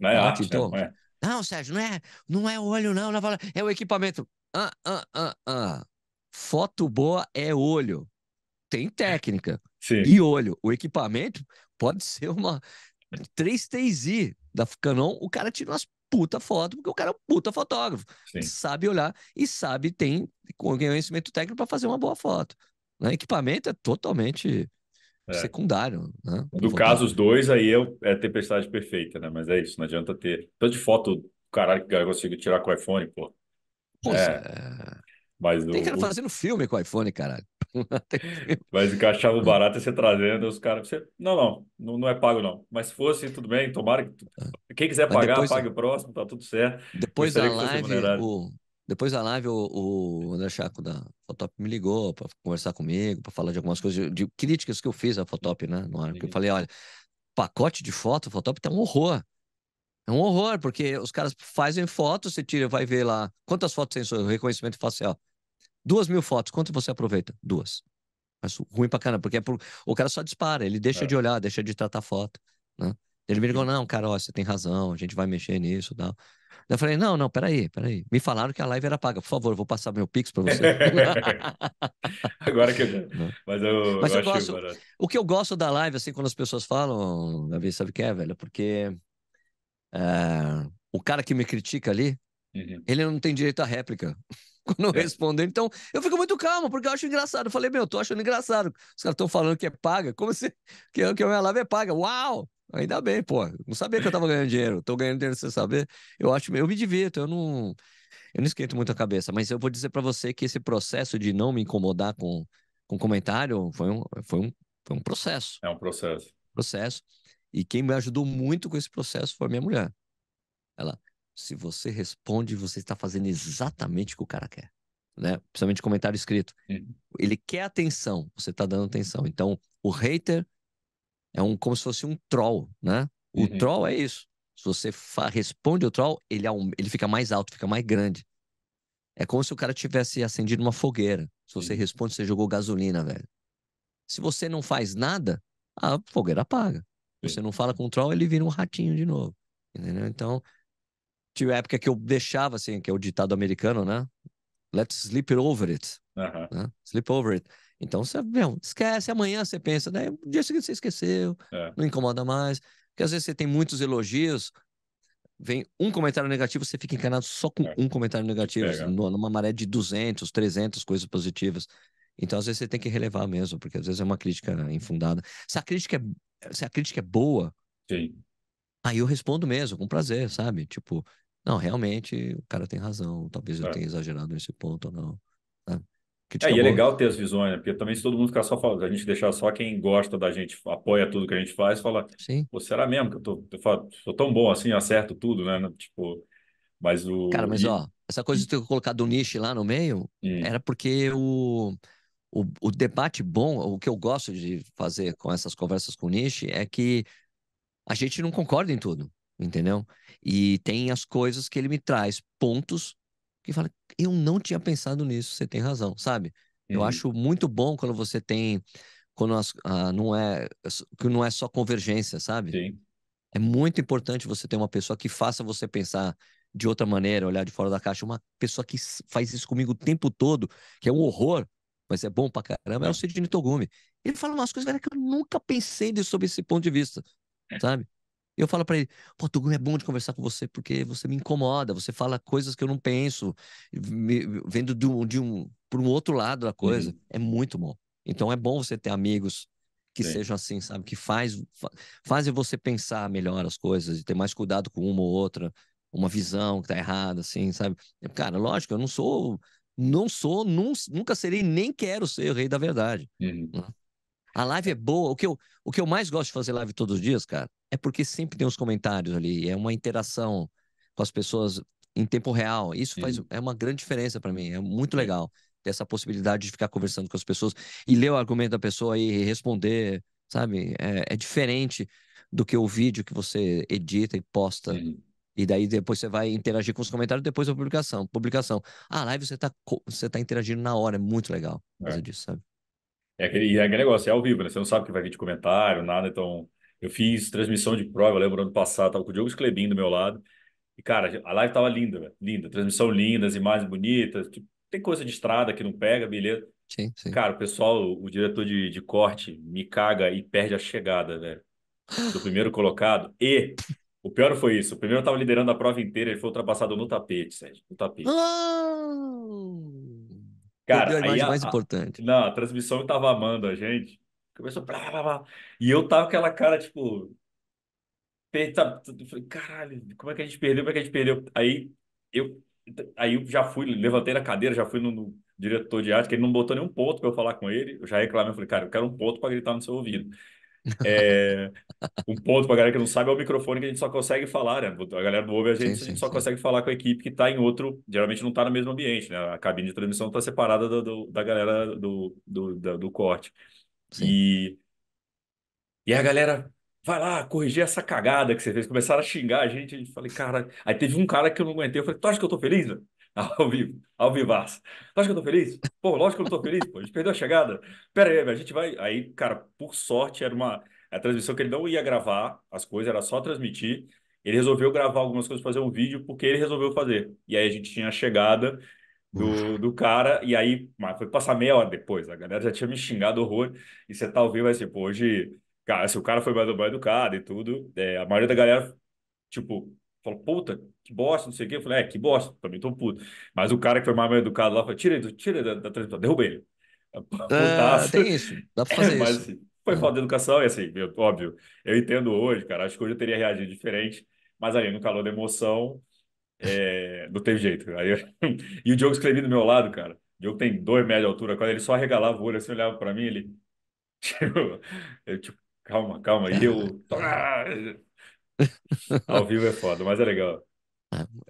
Não é, né? Então. é arte, então. Né? Não, não, Sérgio, não é, não é olho, não. não é, é o equipamento. Ah, ah, ah, ah. Foto boa é olho tem técnica Sim. e olho. O equipamento pode ser uma 3 i da Canon, o cara tira umas puta foto, porque o cara é um puta fotógrafo. Sim. Sabe olhar e sabe, tem conhecimento técnico para fazer uma boa foto. Né? Equipamento é totalmente é. secundário. Né? No caso, os dois, aí é, é tempestade perfeita, né? Mas é isso, não adianta ter. Tanto de foto, caralho, que eu consigo tirar com o iPhone, pô. Poxa, é. é. Mas Tem o, cara fazendo filme com o iPhone, caralho. Mas encaixava o barato e você trazendo os caras. Você... Não, não, não, não é pago, não. Mas se fosse, tudo bem, tomara que. Ah. Quem quiser pagar, depois... pague o próximo, tá tudo certo. Depois da live, o... depois da live, o, o André Chaco da Fotop me ligou para conversar comigo, para falar de algumas coisas, de críticas que eu fiz à Fotop, né? No ar, porque eu falei, olha, pacote de foto, Fotop tá um horror. É um horror, porque os caras fazem fotos, você tira, vai ver lá. Quantas fotos tem o reconhecimento facial? Assim, duas mil fotos. Quanto você aproveita? Duas. Mas ruim pra caramba, porque é por... o cara só dispara, ele deixa é. de olhar, deixa de tratar foto. Né? Ele me ligou, não, cara, ó, você tem razão, a gente vai mexer nisso e tal. Eu falei, não, não, peraí, peraí. Me falaram que a live era paga. Por favor, eu vou passar meu Pix para você. Agora que eu... Né? Mas eu, Mas eu, eu gosto... o que eu gosto da live, assim, quando as pessoas falam, Davi, sabe o que é, velho? Porque ah, o cara que me critica ali, uhum. ele não tem direito à réplica. Quando eu é. então eu fico muito calmo, porque eu acho engraçado. Eu falei, meu, eu tô achando engraçado. Os caras estão falando que é paga, como se que, que a minha live é paga. Uau! Ainda bem, pô. Não sabia que eu tava ganhando dinheiro. Tô ganhando dinheiro sem saber. Eu acho, eu me divirto, eu não eu não esquento muito a cabeça, mas eu vou dizer para você que esse processo de não me incomodar com, com comentário foi um, foi, um, foi um processo. É um processo. Processo. E quem me ajudou muito com esse processo foi a minha mulher. Ela, se você responde, você está fazendo exatamente o que o cara quer. Né? Principalmente comentário escrito. Uhum. Ele quer atenção, você está dando atenção. Então, o hater é um como se fosse um troll, né? O uhum. troll é isso. Se você responde o troll, ele, é ele fica mais alto, fica mais grande. É como se o cara tivesse acendido uma fogueira. Se você responde, você jogou gasolina, velho. Se você não faz nada, a fogueira apaga. Você não fala com o troll, ele vira um ratinho de novo. Entendeu? Então, tive a época que eu deixava, assim, que é o ditado americano, né? Let's sleep over it. Uhum. Né? Sleep over it. Então, você meu, esquece, amanhã você pensa, daí o dia seguinte você esqueceu, é. não incomoda mais. Porque às vezes você tem muitos elogios, vem um comentário negativo, você fica encanado só com é. um comentário negativo, assim, numa maré de 200, 300 coisas positivas. Então, às vezes você tem que relevar mesmo, porque às vezes é uma crítica infundada. Se a crítica é se a crítica é boa, Sim. aí eu respondo mesmo, com prazer, sabe? Tipo, não, realmente o cara tem razão, talvez eu é. tenha exagerado nesse ponto ou não. É, e é legal ter as visões, né? Porque também se todo mundo ficar só falando, a gente deixar só quem gosta da gente, apoia tudo que a gente faz, fala, Sim. Pô, será mesmo que eu tô, eu falo, tô tão bom assim, acerto tudo, né? Tipo, mas o... Cara, mas e... ó, essa coisa de ter colocado o nicho lá no meio, hum. era porque o... Eu o, o debate bom, o que eu gosto de fazer com essas conversas com o Nishi é que a gente não concorda em tudo, entendeu? E tem as coisas que ele me traz, pontos que fala, eu não tinha pensado nisso, você tem razão, sabe? Eu uhum. acho muito bom quando você tem, quando as, ah, não é, que não é só convergência, sabe? Sim. É muito importante você ter uma pessoa que faça você pensar de outra maneira, olhar de fora da caixa. Uma pessoa que faz isso comigo o tempo todo, que é um horror, mas é bom pra caramba, é o Sidney Togumi. Ele fala umas coisas, velho, que eu nunca pensei disso, sob esse ponto de vista, é. sabe? Eu falo para ele, pô, Togumi, é bom de conversar com você, porque você me incomoda, você fala coisas que eu não penso, me, vendo de um, de um, por um outro lado da coisa. Uhum. É muito bom. Então é bom você ter amigos que Sim. sejam assim, sabe? Que faz, fazem você pensar melhor as coisas, e ter mais cuidado com uma ou outra, uma visão que tá errada, assim, sabe? Cara, lógico, eu não sou não sou, nunca serei, nem quero ser o rei da verdade. Uhum. Né? A live é boa. O que, eu, o que eu mais gosto de fazer live todos os dias, cara, é porque sempre tem uns comentários ali, é uma interação com as pessoas em tempo real. Isso faz, uhum. é uma grande diferença para mim, é muito legal ter essa possibilidade de ficar conversando com as pessoas e ler o argumento da pessoa e responder, sabe? É, é diferente do que o vídeo que você edita e posta uhum. E daí depois você vai interagir com os comentários depois da publicação. Publicação. a ah, live você tá, você tá interagindo na hora, é muito legal. É. Disso, sabe? É aquele, é aquele negócio, é ao vivo, né? Você não sabe que vai vir de comentário, nada. Então, eu fiz transmissão de prova, lembro ano passado, tava com o Diogo Sclebin do meu lado. E, cara, a live tava linda, velho. Linda. Transmissão linda, as imagens bonitas. Tipo, tem coisa de estrada que não pega, beleza. Sim, sim. Cara, o pessoal, o diretor de, de corte me caga e perde a chegada, velho. Do primeiro colocado. E o pior foi isso. O primeiro estava liderando a prova inteira, ele foi ultrapassado no tapete, Sérgio. No tapete. Ah! Cara, a aí a, mais importante. Não, a transmissão estava amando a gente. Começou. Blá, blá, blá. E eu tava com aquela cara, tipo. Peita, falei, caralho, como é que a gente perdeu? Como é que a gente perdeu? Aí eu, aí eu já fui, levantei na cadeira, já fui no, no diretor de arte, que ele não botou nenhum ponto para eu falar com ele. Eu já reclamei, eu falei, cara, eu quero um ponto para gritar no seu ouvido. É, um ponto para galera que não sabe é o microfone que a gente só consegue falar, né? A galera do ouve a gente, sim, sim, a gente só sim. consegue falar com a equipe que está em outro, geralmente não está no mesmo ambiente, né? A cabine de transmissão está separada do, do, da galera do, do, do, do corte. E, e a galera vai lá corrigir essa cagada que você fez. Começaram a xingar a gente. a gente falei, cara. Aí teve um cara que eu não aguentei. Eu falei, tu acha que eu tô feliz? Né? Ao vivo, ao vivaço. Tu tá acha que eu tô feliz? Pô, lógico que eu não tô feliz, pô. A gente perdeu a chegada. Pera aí, a gente vai. Aí, cara, por sorte, era uma a transmissão que ele não ia gravar as coisas, era só transmitir. Ele resolveu gravar algumas coisas, fazer um vídeo, porque ele resolveu fazer. E aí a gente tinha a chegada do, do cara, e aí mas foi passar meia hora depois. A galera já tinha me xingado horror. E você talvez vai ser, pô, hoje, cara, se o cara foi mais, mais educado e tudo, é, a maioria da galera, tipo, Falou, puta, que bosta, não sei o quê. Eu falei, é, que bosta, também tô puto. Mas o cara que foi mais mal educado lá falou, tira, tira da, da transmissão, ele. Ah, ah tem isso, dá pra é, fazer é, mas, isso. Assim, foi falta de educação, e assim, óbvio, eu entendo hoje, cara, acho que hoje eu teria reagido diferente, mas ali no calor da emoção, é, não teve jeito. Aí e o Diogo Sclevi do meu lado, cara, o Diogo tem dois metros de altura, quando ele só regalava o olho, assim, olhava pra mim, ele... Tipo, eu, tipo, calma, calma, e eu... Ah, ao vivo é foda, mas é legal.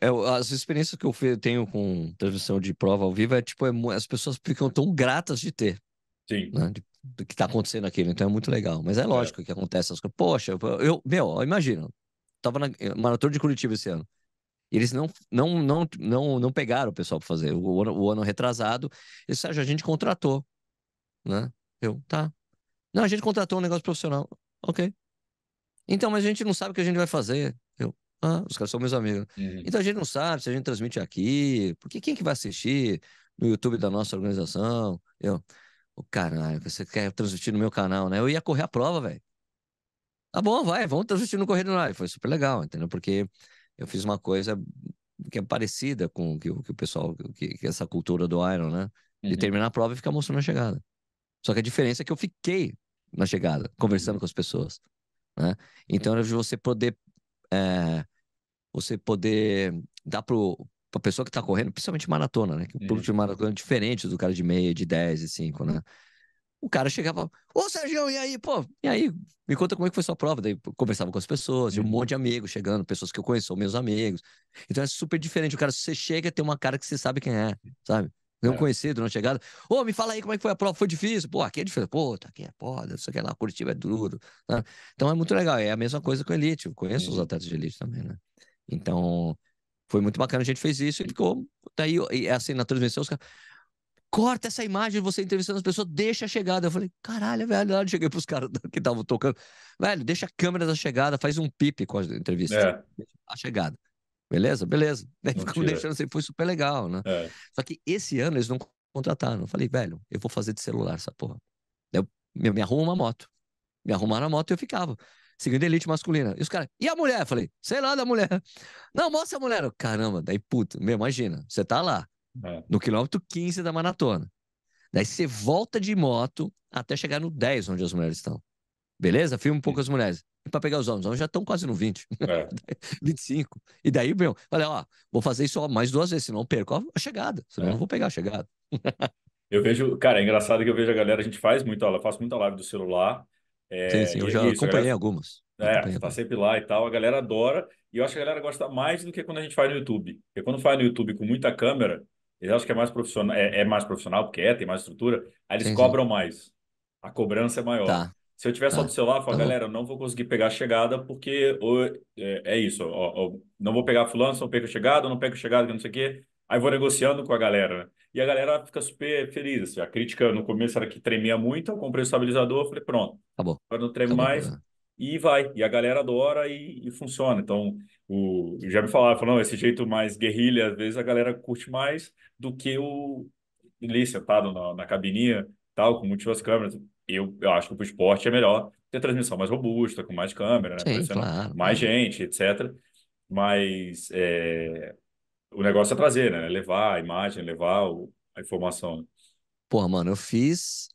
É, é as experiências que eu tenho com transmissão de prova ao vivo é tipo, é, as pessoas ficam tão gratas de ter. Sim. Né, de, do que está acontecendo aquilo, então é muito legal. Mas é, é. lógico é. que acontece as coisas. Poxa, eu, meu, imagina, tava na maratona de Curitiba esse ano. Eles não, não, não, não, não pegaram o pessoal para fazer. O, ano, o ano retrasado, eles, a gente contratou, né? Eu, tá. Não, a gente contratou um negócio profissional. Ok, então, mas a gente não sabe o que a gente vai fazer. Eu, ah, os caras são meus amigos. Uhum. Então a gente não sabe se a gente transmite aqui, porque quem que vai assistir no YouTube da nossa organização? Eu, o caralho, você quer transmitir no meu canal, né? Eu ia correr a prova, velho. Tá bom, vai, vamos transmitir no Correio do Live. Foi super legal, entendeu? Porque eu fiz uma coisa que é parecida com o que, que, o pessoal, que, que, essa cultura do Iron, né? De uhum. terminar a prova e ficar mostrando a chegada. Só que a diferença é que eu fiquei na chegada, conversando uhum. com as pessoas. Né? Então, era de você poder, é, você poder dar para a pessoa que está correndo, principalmente maratona, né? Que o público é. de maratona é diferente do cara de meia, de 10 e 5, né? O cara chegava, ô Sérgio, e aí, pô, e aí? Me conta como é que foi sua prova. Daí conversava com as pessoas, tinha um uhum. monte de amigos chegando, pessoas que eu conheço, meus amigos. Então é super diferente. O cara, você chega, tem uma cara que você sabe quem é, sabe? Eu é. conheci durante a chegada. Ô, oh, me fala aí como é que foi a prova. Foi difícil? Pô, aqui é difícil. Pô, tá aqui é foda, não sei o que lá, Curitiba é duro. Né? Então é muito legal. É a mesma coisa com a elite. Eu conheço é. os atletas de elite também, né? Então, foi muito bacana. A gente fez isso e ficou. Daí, tá é assim, na transmissão, os caras. Corta essa imagem de você entrevistando as pessoas, deixa a chegada. Eu falei, caralho, é velho. Eu cheguei pros caras que estavam tocando. Velho, deixa a câmera da chegada, faz um pipe com a entrevista. É. A chegada. Beleza? Beleza. Daí ficou deixando assim, foi super legal, né? É. Só que esse ano eles não contrataram. Eu falei, velho, eu vou fazer de celular essa porra. Daí eu me, me arrumo uma moto. Me arrumaram a moto e eu ficava. Seguindo a elite masculina. E os caras, e a mulher? Eu falei, sei lá da mulher. Não, mostra a mulher. Eu, Caramba, daí puta, meu, imagina, você tá lá, é. no quilômetro 15 da maratona. Daí você volta de moto até chegar no 10, onde as mulheres estão. Beleza? Filma um pouco as mulheres. E para pegar os homens, os homens já estão quase no 20, é. 25. E daí, meu, falei, ó, vou fazer isso mais duas vezes, senão perco a chegada, senão é. não vou pegar a chegada. eu vejo, cara, é engraçado que eu vejo a galera, a gente faz muito ela faço muita live do celular. É, sim, sim, eu é já isso, acompanhei galera... algumas. É, acompanhei tá sempre lá e tal, a galera adora, e eu acho que a galera gosta mais do que quando a gente faz no YouTube. Porque quando faz no YouTube com muita câmera, eles acham que é mais profissional, é, é mais profissional, porque é, tem mais estrutura, aí eles sim, cobram sim. mais. A cobrança é maior. Tá. Se eu tiver só tá. do celular, eu falo, tá galera, eu não vou conseguir pegar a chegada, porque ou, é, é, isso, não vou pegar fulano, se não pego a chegada, não pego a chegada, que não sei o quê. Aí vou negociando com a galera, né? E a galera fica super feliz. Assim, a crítica no começo era que tremia muito, eu comprei o estabilizador, falei, pronto, Acabou. Tá agora não tremo tá mais. E vai, e a galera adora e, e funciona. Então, o, já me falaram, falou não, esse jeito mais guerrilha, às vezes a galera curte mais do que o ali sentado na, na cabininha, tal, com múltiplas câmeras eu, eu acho que para o esporte é melhor ter transmissão mais robusta, com mais câmera, né? Sim, claro. mais gente, etc. Mas é, o negócio é trazer, né? Levar a imagem, levar o, a informação. Né. pô Porra, mano, eu fiz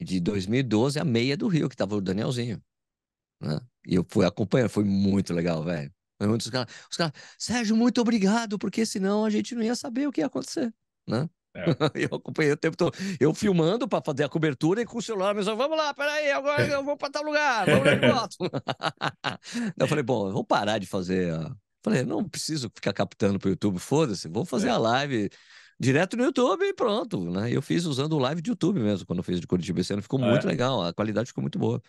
de 2012 a meia do Rio, que tava o Danielzinho. Né? E eu fui acompanhando, foi muito legal, velho. Os caras, os caras, Sérgio, muito obrigado, porque senão a gente não ia saber o que ia acontecer, né? É. Eu acompanhei o tempo todo. Eu filmando para fazer a cobertura e com o celular, mas vamos lá, peraí, agora é. eu vou para tal lugar, vamos lá de moto. eu falei, bom, eu vou parar de fazer. A... Falei, não preciso ficar captando para o YouTube, foda-se, vou fazer é. a live direto no YouTube e pronto. Né? Eu fiz usando o live de YouTube mesmo, quando eu fiz de Curitiba esse ano, ficou ah, muito é? legal, a qualidade ficou muito boa.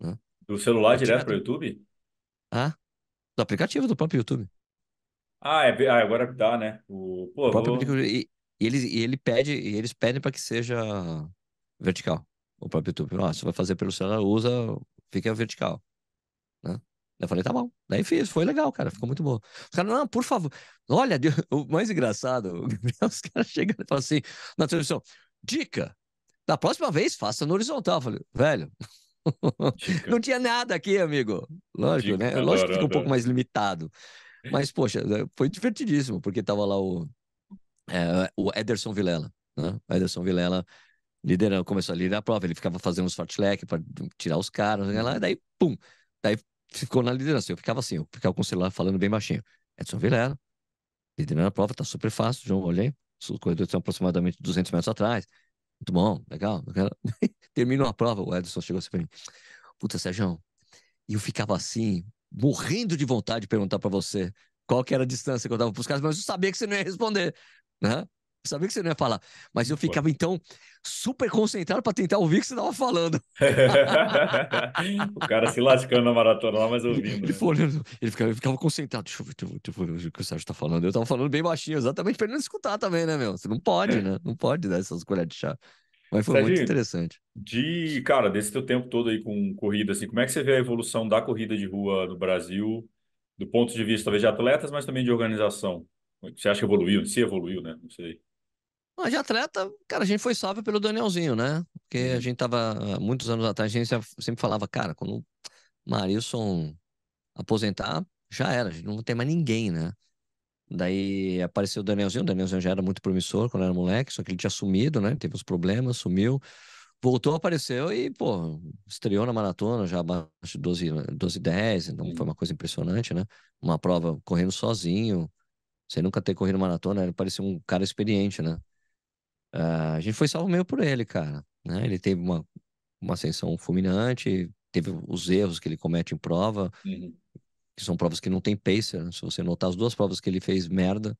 Né? Do celular direto pro para o YouTube? Ah, do aplicativo do próprio YouTube. Ah, é, ah, agora dá, né? O, pô, o próprio... vou... e, e ele, e ele pede, e eles pedem para que seja vertical. O próprio YouTube, ah, você vai fazer pelo celular, usa, fica vertical. Né? Eu falei, tá bom. Daí fiz, foi legal, cara, ficou muito bom. Os caras, não, por favor. Olha, o mais engraçado, os caras chegam e falam assim, na transmissão dica, da próxima vez faça no horizontal. Eu falei, velho, dica. não tinha nada aqui, amigo. Lógico, dica, né? É Lógico que fica um pouco né? mais limitado. Mas, poxa, foi divertidíssimo, porque tava lá o é, o Ederson Vilela. Né? O Ederson Vilela liderando, começou a liderar a prova, ele ficava fazendo uns fartlek para tirar os caras, lá, daí, pum, daí ficou na liderança. Eu ficava assim, eu ficava com o celular falando bem baixinho. Edson Vilela, liderando a prova, tá super fácil, João, olhei, os corredores estão aproximadamente 200 metros atrás, muito bom, legal. Terminou a prova, o Ederson chegou assim pra mim, puta, Sérgio, e eu ficava assim, morrendo de vontade de perguntar para você qual que era a distância que eu tava pros caras, mas eu sabia que você não ia responder né? sabia que você não ia falar, mas eu ficava então super concentrado para tentar ouvir o que você estava falando. o cara se lascando na maratona lá, mas ouvindo. Ele, né? ele, ficava, ficava concentrado. Deixa eu ver, deixa eu ver o que o Sérgio está falando. Eu estava falando bem baixinho, exatamente para ele não escutar também, né, meu? Você não pode, né? Não pode dar essas colheres de chá. Mas foi Sérgio, muito interessante. De, cara, desse teu tempo todo aí com corrida, assim, como é que você vê a evolução da corrida de rua no Brasil, do ponto de vista, talvez, de atletas, mas também de organização? Você acha que evoluiu? Se evoluiu, né? Não sei. Mas de atleta, cara, a gente foi salvo pelo Danielzinho, né? Porque a uhum. gente tava, muitos anos atrás, a gente sempre falava, cara, quando o Marilson aposentar, já era, a gente não tem mais ninguém, né? Daí apareceu o Danielzinho, o Danielzinho já era muito promissor quando era moleque, só que ele tinha sumido, né? Teve os problemas, sumiu. Voltou, apareceu e, pô, estreou na maratona já abaixo de 12, 12 10, então foi uhum. uma coisa impressionante, né? Uma prova correndo sozinho, sem nunca ter corrido maratona, ele parecia um cara experiente, né? Uh, a gente foi salvo meio por ele, cara. Né? Ele teve uma, uma ascensão fulminante, teve os erros que ele comete em prova, uhum. que são provas que não tem pacer. Né? Se você notar as duas provas que ele fez merda,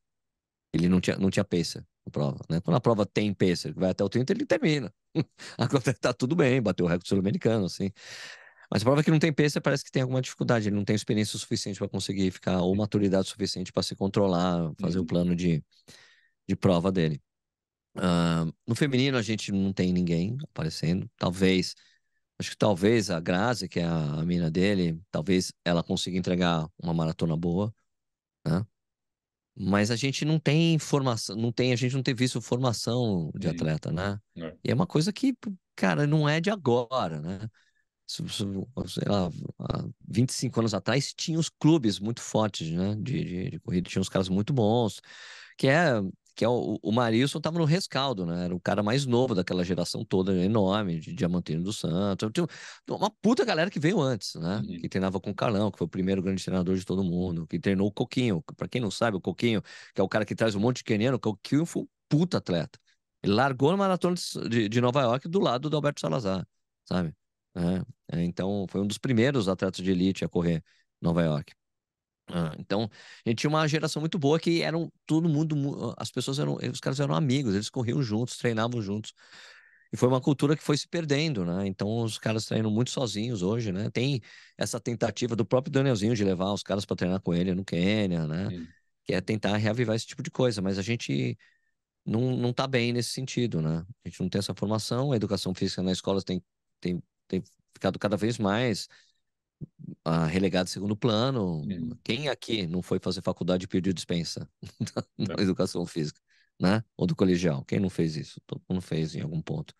ele não tinha, não tinha pacer na prova, né? Quando a prova tem pacer, vai até o 30, ele termina. Agora tá tudo bem, bateu o recorde sul-americano, assim. Mas a prova é que não tem peso, parece que tem alguma dificuldade, ele não tem experiência suficiente para conseguir ficar, ou maturidade suficiente para se controlar, fazer uhum. o plano de, de prova dele. Uh, no feminino, a gente não tem ninguém aparecendo, talvez. Acho que talvez a Grazi, que é a, a mina dele, talvez ela consiga entregar uma maratona boa, né? mas a gente não tem formação, não tem, a gente não tem visto formação de atleta, né? É. E é uma coisa que, cara, não é de agora, né? sei lá, 25 anos atrás, tinha os clubes muito fortes, né? De, de, de corrida, tinha uns caras muito bons, que é que é o, o Marilson estava no rescaldo, né? Era o cara mais novo daquela geração toda, enorme, de Diamantino do Santos. Tinha uma puta galera que veio antes, né? Uhum. Que treinava com o Carlão, que foi o primeiro grande treinador de todo mundo, que treinou o Coquinho. Para quem não sabe, o Coquinho, que é o cara que traz um monte de queniano, o Coquinho foi um puta atleta. Ele largou no maratona de, de Nova York do lado do Alberto Salazar, sabe? Né? Então, foi um dos primeiros atletas de elite a correr Nova York. Ah, então, a gente tinha uma geração muito boa que eram todo mundo, as pessoas eram, os caras eram amigos, eles corriam juntos, treinavam juntos. E foi uma cultura que foi se perdendo, né? Então, os caras treinam muito sozinhos hoje, né? Tem essa tentativa do próprio Danielzinho de levar os caras para treinar com ele no Quênia, né? Sim. Que é tentar reavivar esse tipo de coisa, mas a gente não, não tá bem nesse sentido, né? A gente não tem essa formação, a educação física na escola tem, tem tem ficado cada vez mais ah, relegado relegado segundo plano. Quem aqui não foi fazer faculdade e pediu dispensa na é. educação física, né? Ou do colegial? Quem não fez isso? Todo mundo fez em algum ponto.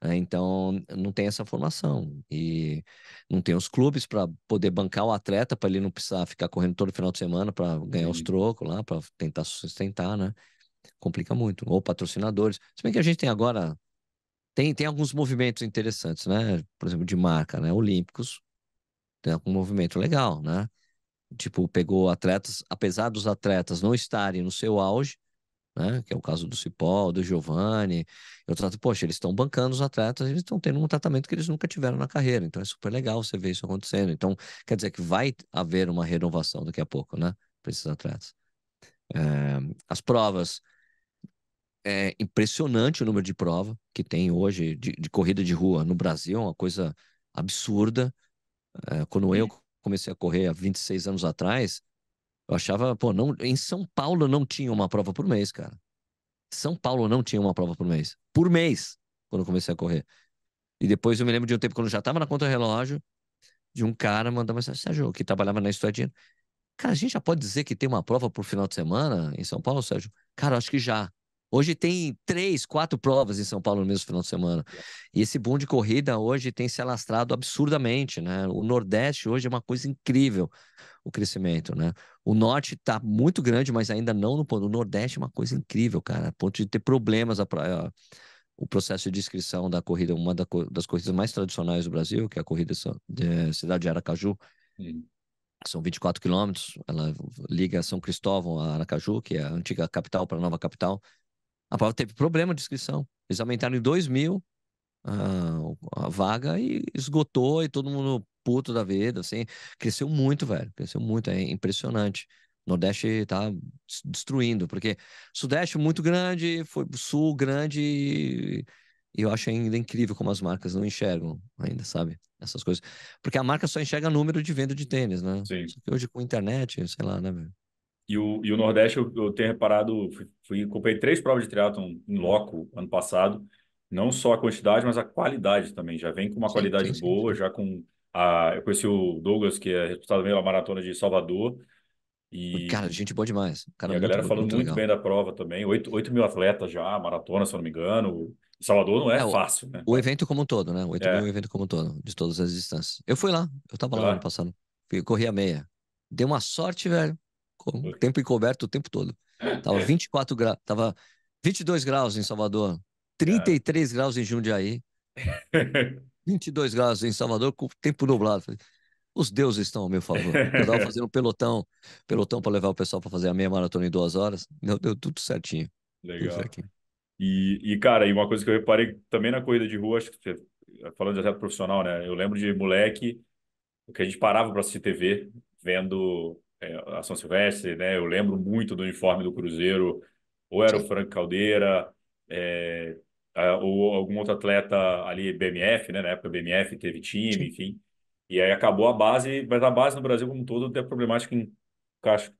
É, então, não tem essa formação. E não tem os clubes para poder bancar o atleta, para ele não precisar ficar correndo todo final de semana para ganhar Sim. os trocos lá, para tentar sustentar, né? Complica muito. Ou patrocinadores. Se bem que a gente tem agora tem, tem alguns movimentos interessantes, né? Por exemplo, de marca, né? Olímpicos tem algum movimento legal, né? Tipo, pegou atletas, apesar dos atletas não estarem no seu auge, né? Que é o caso do Cipó, do Giovanni. Eu trato, poxa, eles estão bancando os atletas, eles estão tendo um tratamento que eles nunca tiveram na carreira. Então é super legal você ver isso acontecendo. Então, quer dizer que vai haver uma renovação daqui a pouco, né? Para esses atletas. É, as provas é impressionante o número de prova que tem hoje de, de corrida de rua no Brasil, é uma coisa absurda. É, quando eu uhum. comecei a correr há 26 anos atrás, eu achava, pô, não, em São Paulo não tinha uma prova por mês, cara. São Paulo não tinha uma prova por mês. Por mês, quando eu comecei a correr. E depois eu me lembro de um tempo, quando eu já estava na conta-relógio, de um cara mandar mensagem, Sérgio, que trabalhava na estudadinha. Cara, a gente já pode dizer que tem uma prova por final de semana em São Paulo, Sérgio? Cara, acho que já. Hoje tem três, quatro provas em São Paulo no mesmo final de semana. É. E esse boom de corrida hoje tem se alastrado absurdamente, né? O Nordeste hoje é uma coisa incrível, o crescimento, né? O Norte está muito grande, mas ainda não no ponto. O Nordeste é uma coisa incrível, cara, a ponto de ter problemas a, o processo de inscrição da corrida, uma das corridas mais tradicionais do Brasil, que é a corrida de Cidade de Aracaju. Sim são 24 quilômetros, ela liga São Cristóvão a Aracaju, que é a antiga capital para a nova capital, a prova teve problema de inscrição. Eles aumentaram em 2 mil a, ah, a, vaga e esgotou e todo mundo puto da vida, assim. Cresceu muito, velho. Cresceu muito, é impressionante. Nordeste tá destruindo, porque Sudeste é muito grande, foi Sul grande e eu acho ainda incrível como as marcas não enxergam ainda, sabe? Essas coisas. Porque a marca só enxerga número de venda de tênis, né? Sim. Hoje com internet, sei lá, né, velho? E o, e o Nordeste, eu, eu tenho reparado, fui, fui, comprei três provas de triatlon em loco ano passado, não só a quantidade, mas a qualidade também. Já vem com uma sim, qualidade sim, boa, sim. já com a... Eu conheci o Douglas, que é responsável pela maratona de Salvador, e, cara, gente boa demais. Cara, e a é galera falando muito, muito bem da prova também. 8, 8 mil atletas já, maratona, se eu não me engano. Salvador não é, é fácil, né? O evento como um todo, né? 8 é. mil é. o evento como um todo, de todas as distâncias. Eu fui lá, eu tava lá, lá ano passado. Fui, corri a meia. Deu uma sorte, velho. Com tempo encoberto o tempo todo. É. Tava 24 graus, tava 22 graus em Salvador, 33 é. graus em Jundiaí, 22 graus em Salvador com o tempo nublado. Os deuses estão ao meu favor. Eu tava fazendo um pelotão, pelotão para levar o pessoal para fazer a meia maratona em duas horas. Deu, deu tudo certinho. Legal. Tudo certinho. E, e, cara, e uma coisa que eu reparei também na corrida de rua, acho que você, falando de atleta profissional, né? Eu lembro de moleque, que a gente parava para assistir TV, vendo é, a São Silvestre, né? Eu lembro muito do uniforme do Cruzeiro, ou era Sim. o Frank Caldeira, é, ou algum outro atleta ali, BMF, né? Na época BMF teve time, Sim. enfim. E aí acabou a base, mas a base no Brasil como um todo é problemática em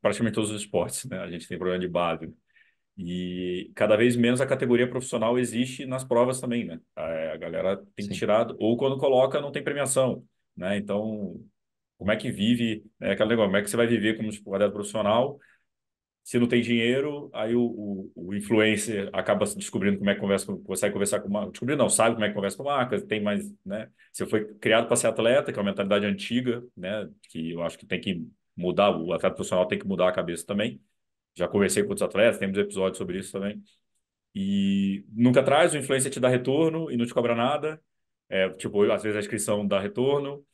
praticamente todos os esportes, né? A gente tem problema de base. E cada vez menos a categoria profissional existe nas provas também, né? A galera tem Sim. tirado, ou quando coloca, não tem premiação, né? Então, como é que vive, né, aquela negócio, como é que você vai viver como atleta profissional se não tem dinheiro, aí o, o, o, influencer acaba descobrindo como é que conversa, consegue conversar com marca. Descobrindo não, sabe como é que conversa com marca, tem mais, né? Você foi criado para ser atleta, que é uma mentalidade antiga, né? Que eu acho que tem que mudar, o atleta profissional tem que mudar a cabeça também. Já conversei com outros atletas, temos episódios sobre isso também. E nunca traz, o influencer te dá retorno e não te cobra nada. É, tipo, às vezes a inscrição dá retorno,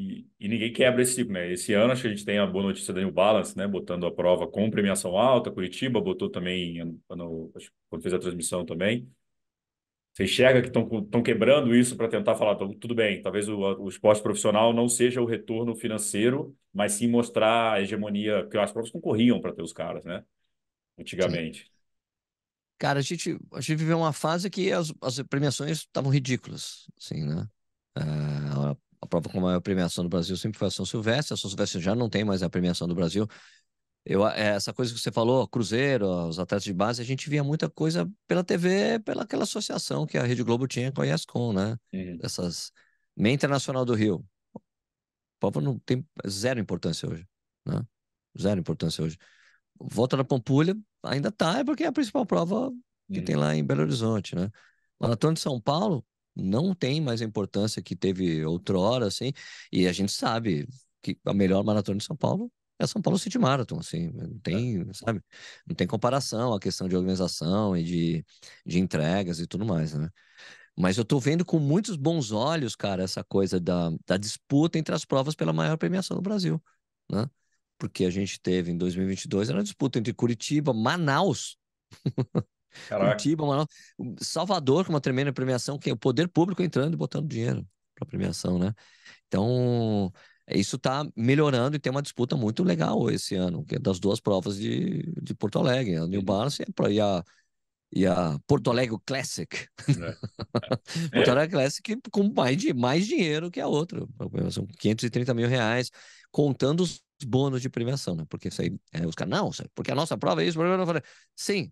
e, e, ninguém quebra esse ciclo, né? Esse ano acho que a gente tem a boa notícia da New Balance, né? Botando a prova com premiação alta, Curitiba botou também, quando, quando fez a transmissão também. Você enxerga que estão quebrando isso para tentar falar, então, tudo bem, talvez o, o, esporte profissional não seja o retorno financeiro, mas sim mostrar a hegemonia, que as provas concorriam para ter os caras, né? Antigamente. Sim. Cara, a gente, a gente viveu uma fase que as, as premiações estavam ridículas, assim, né? É, a prova com maior premiação do Brasil sempre foi a São Silvestre. A São Silvestre já não tem mais a premiação do Brasil. Eu, é, essa coisa que você falou, Cruzeiro, os atletas de base, a gente via muita coisa pela TV, pela aquela associação que a Rede Globo tinha com a ESCOM, né? Uhum. Essas. Meia Internacional do Rio. O Pampa não tem zero importância hoje, né? Zero importância hoje. Volta da Pampulha ainda tá, é porque é a principal prova que uhum. tem lá em Belo Horizonte, né? Maratona de São Paulo, não tem mais a importância que teve outrora, assim, e a gente sabe que a melhor maratona de São Paulo é São Paulo City Marathon, assim, não é. tem, é. sabe, não tem comparação a questão de organização e de, de entregas e tudo mais, né? Mas eu tô vendo com muitos bons olhos, cara, essa coisa da, da disputa entre as provas pela maior premiação do Brasil, né? Porque a gente teve em 2022 era uma disputa entre Curitiba, Manaus Curitiba, Manaus. Salvador, com uma tremenda premiação, que é o poder público entrando e botando dinheiro para premiação, né? Então, isso está melhorando e tem uma disputa muito legal esse ano, que é das duas provas de, de Porto Alegre, a New uhum. Balance e a, e a Porto Alegre Classic. É. é. Porto Alegre Classic com mais, de, mais dinheiro que a outra. São 530 mil reais, contando os bônus de premiação, né? Porque isso aí, é, os caras, não, porque a nossa prova é isso. Sim,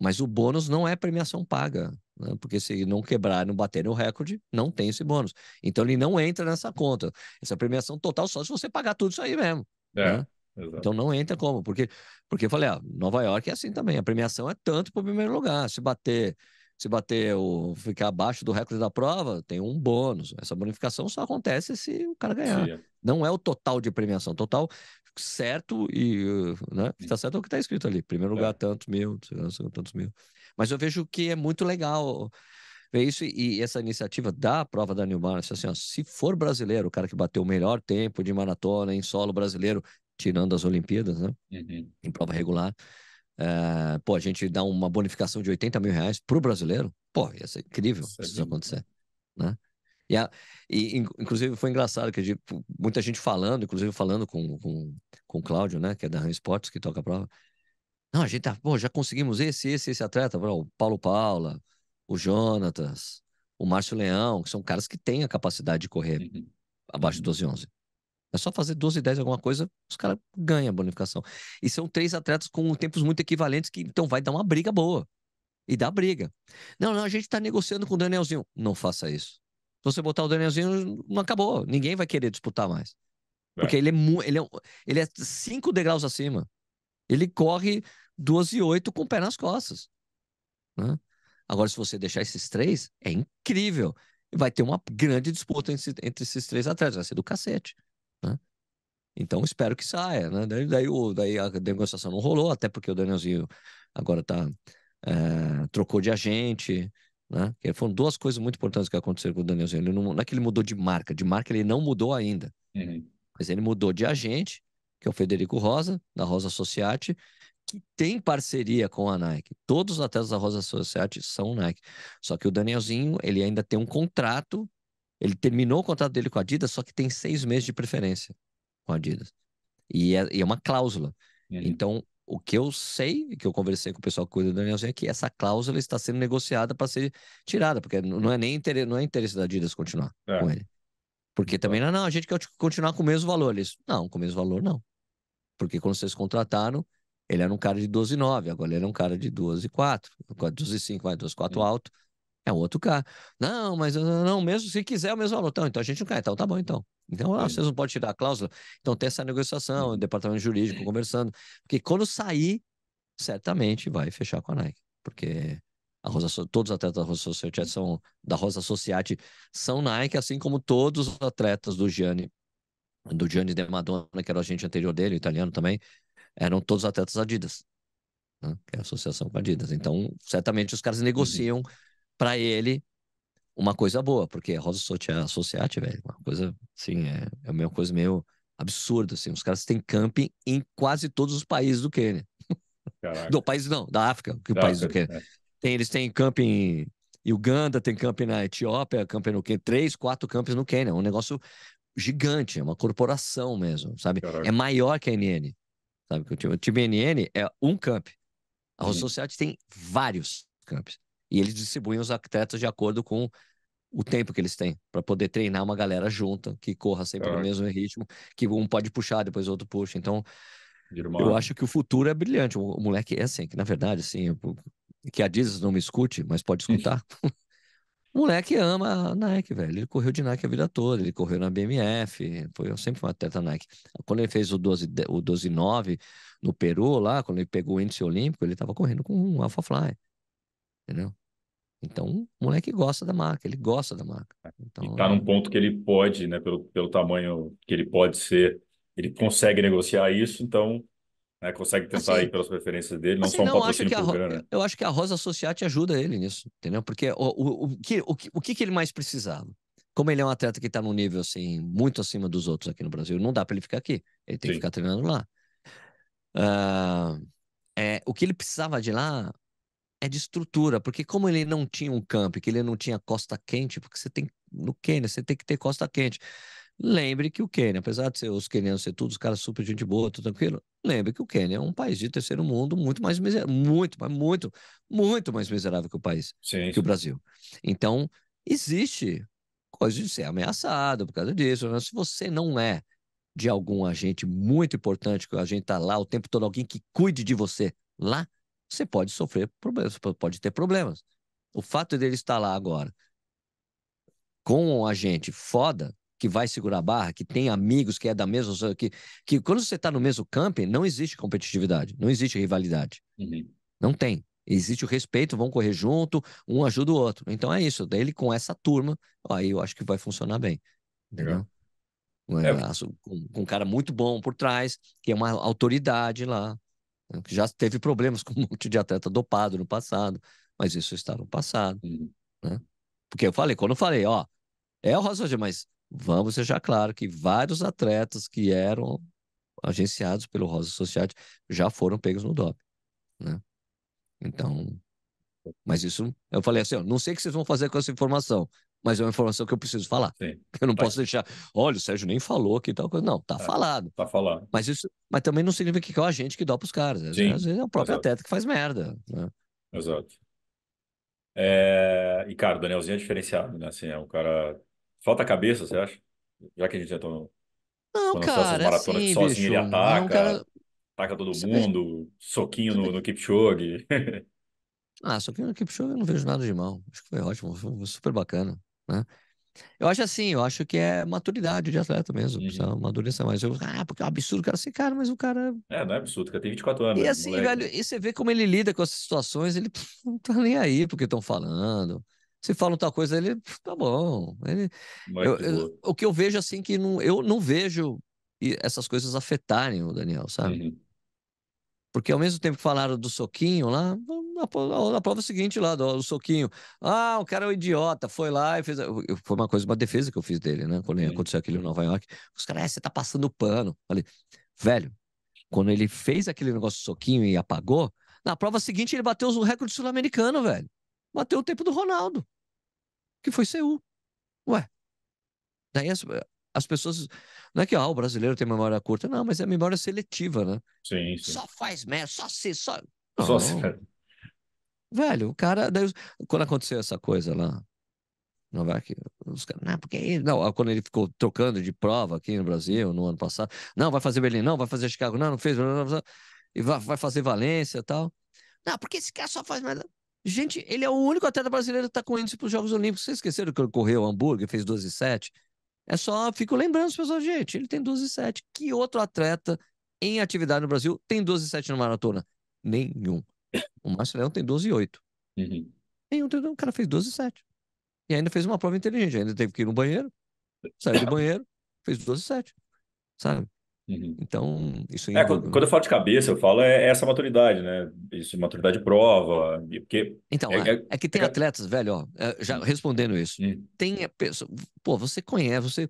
mas o bônus não é premiação paga, né? porque se não quebrar, não bater no recorde, não tem esse bônus. Então ele não entra nessa conta. Essa é premiação total só se você pagar tudo isso aí mesmo. É, né? Então não entra como? Porque, porque eu falei, ah, Nova York é assim também. A premiação é tanto para o primeiro lugar. Se bater, se bater o ficar abaixo do recorde da prova, tem um bônus. Essa bonificação só acontece se o cara ganhar. Sim. Não é o total de premiação. Total certo e uh, né, está certo é o que está escrito ali. Primeiro é. lugar, é. tantos mil, tantos mil. Mas eu vejo que é muito legal ver isso e, essa iniciativa da prova da Newmar. Assim, ó, se for brasileiro, o cara que bateu o melhor tempo de maratona em solo brasileiro, tirando as Olimpíadas, né? Uhum. Em prova regular. É, pô, a gente dá uma bonificação de 80 mil reais para o brasileiro, pô, ia ser incrível é se isso acontecer, né? E, a, e inclusive foi engraçado que tipo, muita gente falando, inclusive falando com, com, com o Cláudio, né, que é da Ram Sports, que toca a prova. Não, a gente tá, pô, já conseguimos esse, esse, esse atleta, o Paulo Paula, o Jonatas, o Márcio Leão, que são caras que têm a capacidade de correr uhum. abaixo de 12 11. É só fazer 12 10 alguma coisa, os caras ganham a bonificação. E são três atletas com tempos muito equivalentes que então vai dar uma briga boa. E dá briga. Não, não, a gente tá negociando com o Danielzinho. Não faça isso. Se você botar o Danielzinho, não acabou. Ninguém vai querer disputar mais. É. Porque ele é, ele, é, ele é cinco degraus acima. Ele corre 12 e 8 com o pé nas costas. Né? Agora, se você deixar esses três, é incrível. Vai ter uma grande disputa entre, entre esses três atletas. Vai ser do cacete. Né? Então, espero que saia. Né? Daí, daí, daí a negociação não rolou, até porque o Danielzinho agora tá, é, trocou de agente. Né? foram duas coisas muito importantes que aconteceram com o Danielzinho. Ele não, não é que ele mudou de marca, de marca ele não mudou ainda. Uhum. Mas ele mudou de agente, que é o Federico Rosa, da Rosa Society, que tem parceria com a Nike. Todos os atletas da Rosa Society são Nike. Só que o Danielzinho, ele ainda tem um contrato, ele terminou o contrato dele com a Adidas, só que tem seis meses de preferência com a Adidas. E é, e é uma cláusula. Uhum. Então, o que eu sei, que eu conversei com o pessoal que cuida do Danielzinho, é que essa cláusula está sendo negociada para ser tirada, porque não é nem interesse, não é interesse da Adidas continuar é. com ele. Porque também, então. não, não, a gente quer continuar com o mesmo valor. Eles, não, com o mesmo valor não. Porque quando vocês contrataram, ele era um cara de 12,9, agora ele é um cara de 12,4, 12,5, vai, 12,4 alto. É um outro cara. Não, mas não, mesmo se quiser é o mesmo valor. Então, então a gente não quer. Então tá bom, então. Então, ah, vocês não podem tirar a cláusula. Então, tem essa negociação, o uhum. departamento jurídico conversando. Porque quando sair, certamente vai fechar com a Nike. Porque a Rosa, todos os atletas da Rosa Society são, da Rosa são Nike, assim como todos os atletas do Gianni, do Gianni De Madonna, que era o agente anterior dele, italiano também, eram todos atletas Adidas, né? que é a associação com Adidas. Então, certamente os caras negociam para ele uma coisa boa, porque é Rosa Society, velho, uma coisa, assim, é, é uma coisa meio absurda, assim. Os caras têm camping em quase todos os países do Quênia. Caraca. Do país não, da África, que o país África, do Quênia. É. Tem, eles têm camping em Uganda, tem camping na Etiópia, camping no Quênia, três, quatro campings no Quênia. É um negócio gigante, é uma corporação mesmo, sabe? É Caraca. É maior que a NN. Sabe que o time, o time NN é um camp. A Rosa uhum. Society tem vários campos. E eles distribuem os arquitetos de acordo com o tempo que eles têm para poder treinar uma galera junta, que corra sempre no mesmo ritmo, que um pode puxar, depois o outro puxa. Então, Irmão. eu acho que o futuro é brilhante. O moleque é assim, que na verdade, assim, eu, que a Disney não me escute, mas pode escutar. o moleque ama a Nike, velho. Ele correu de Nike a vida toda, ele correu na BMF, foi eu sempre fui um atleta Nike. Quando ele fez o 12 o 12 9 no Peru lá, quando ele pegou o índice olímpico, ele estava correndo com um Alpha Fly. Entendeu? Então, o moleque gosta da marca, ele gosta da marca. É. Então, e tá num ponto que ele pode, né, pelo, pelo tamanho que ele pode ser, ele consegue negociar isso, então né, consegue tentar assim, ir pelas preferências dele, não assim, só um não, patrocínio acho programa, a, Eu acho que a Rosa Associati ajuda ele nisso, entendeu? Porque o, o, o, que, o, o que ele mais precisava? Como ele é um atleta que está num nível assim, muito acima dos outros aqui no Brasil, não dá para ele ficar aqui, ele tem Sim. que ficar treinando lá. Uh, é, o que ele precisava de lá é de estrutura, porque como ele não tinha um campo, que ele não tinha costa quente, porque você tem no Quênia, você tem que ter costa quente. Lembre que o Quênia, apesar de ser, os quenianos ser todos os caras super gente boa, tudo tranquilo, lembre que o Quênia é um país de terceiro mundo muito mais miserável, muito, mas muito, muito mais miserável que o país, Sim. que o Brasil. Então, existe coisa de ser ameaçado por causa disso. Mas se você não é de algum agente muito importante, que a gente tá lá o tempo todo, alguém que cuide de você lá, você pode sofrer problemas, pode ter problemas. O fato dele estar lá agora com um agente foda, que vai segurar a barra, que tem amigos, que é da mesma. Que, que quando você está no mesmo camping, não existe competitividade, não existe rivalidade. Uhum. Não tem. Existe o respeito, vão correr junto, um ajuda o outro. Então é isso. Daí ele com essa turma, aí eu acho que vai funcionar bem. Legal. É. é. Com, com um cara muito bom por trás, que é uma autoridade lá. Né, que já teve problemas com um monte de atleta dopado no passado, mas isso está no passado. Uhum. Né? Porque eu falei, quando eu falei, ó, é o Rosa mas vamos deixar claro que vários atletas que eram agenciados pelo Rosa Society já foram pegos no doping, né? Então, mas isso, eu falei assim, ó, não sei o que vocês vão fazer com essa informação, mas é uma informação que eu preciso falar. Sim. Eu não posso deixar. Olha, o Sérgio nem falou que tal coisa. Não, tá é, falado. Tá falado. Mas isso, mas também não significa que é a gente que dá para os caras. Sim. Às vezes é o próprio Exato. atleta que faz merda. Né? Exato. É... E, cara, o Danielzinho é diferenciado, né? Assim, é um cara. Falta cabeça, você acha? Já que a gente já no... Não, cara. Essas assim, sozinho bicho, ele é ataca. cara... Ataca todo você mundo, veja... soquinho no, no Kipchoge. ah, soquinho no Kipchoge eu não vejo nada de mal. Acho que foi ótimo, foi super bacana né? Eu acho assim, eu acho que é maturidade de atleta mesmo, uhum. precisa amadurecer mais. Eu, ah, porque é um absurdo, cara, assim, cara, mas o cara. É, não é absurdo, cara tem 24 anos. E né, assim, moleque. velho, e você vê como ele lida com essas situações, ele pff, não tá nem aí porque estão falando. Se falam tal coisa, ele pff, tá bom. Ele, eu, eu, o que eu vejo assim que não, eu não vejo essas coisas afetarem o Daniel, sabe? Uhum. Porque ao mesmo tempo que falaram do soquinho lá, na, na prova seguinte lá, do, do, soquinho. Ah, o cara é um idiota, foi lá e fez. Foi uma coisa, uma defesa que eu fiz dele, né? Quando Sim. aconteceu aquilo em Nova York. Os caras, é, você tá passando pano. Falei, velho, quando ele fez aquele negócio soquinho e apagou, na prova seguinte ele bateu o recorde sul-americano, velho. Bateu o tempo do Ronaldo, que foi Seul. Ué. Daí é as pessoas. Não é que ah, o brasileiro tem memória curta, não, mas é memória seletiva, né? Sim, sim. Só faz merda, só se. Só, não, só se. Velho, o cara. Daí, quando aconteceu essa coisa lá, não vai que os caras, não, porque não, ah, quando ele ficou trocando de prova aqui no Brasil no ano passado, não, vai fazer Berlim, não, vai fazer Chicago, não, não fez, não, não, e vai, vai fazer Valência e tal. Não, porque esse cara só faz merda. Gente, ele é o único atleta brasileiro que está com índice para os Jogos Olímpicos. Vocês esqueceram que ele correu Hamburgo e fez 12 e 7? É só, fico lembrando as pessoas, gente, ele tem 12,7. Que outro atleta em atividade no Brasil tem 12,7 na maratona? Nenhum. O Márcio Leão tem 12,8. Uhum. Nenhum, então, o cara fez 12,7. E ainda fez uma prova inteligente, ainda teve que ir no banheiro, saiu do banheiro, fez 12,7. Sabe? Uhum. Então, isso é, é, quando, quando, eu falo de cabeça, eu falo é, é essa maturidade, né? Isso, maturidade de prova. Porque então, é, é, é que é tem atletas, velho, ó, já hum. respondendo isso. Uhum. Tem a pessoa. Pô, você conhece, você.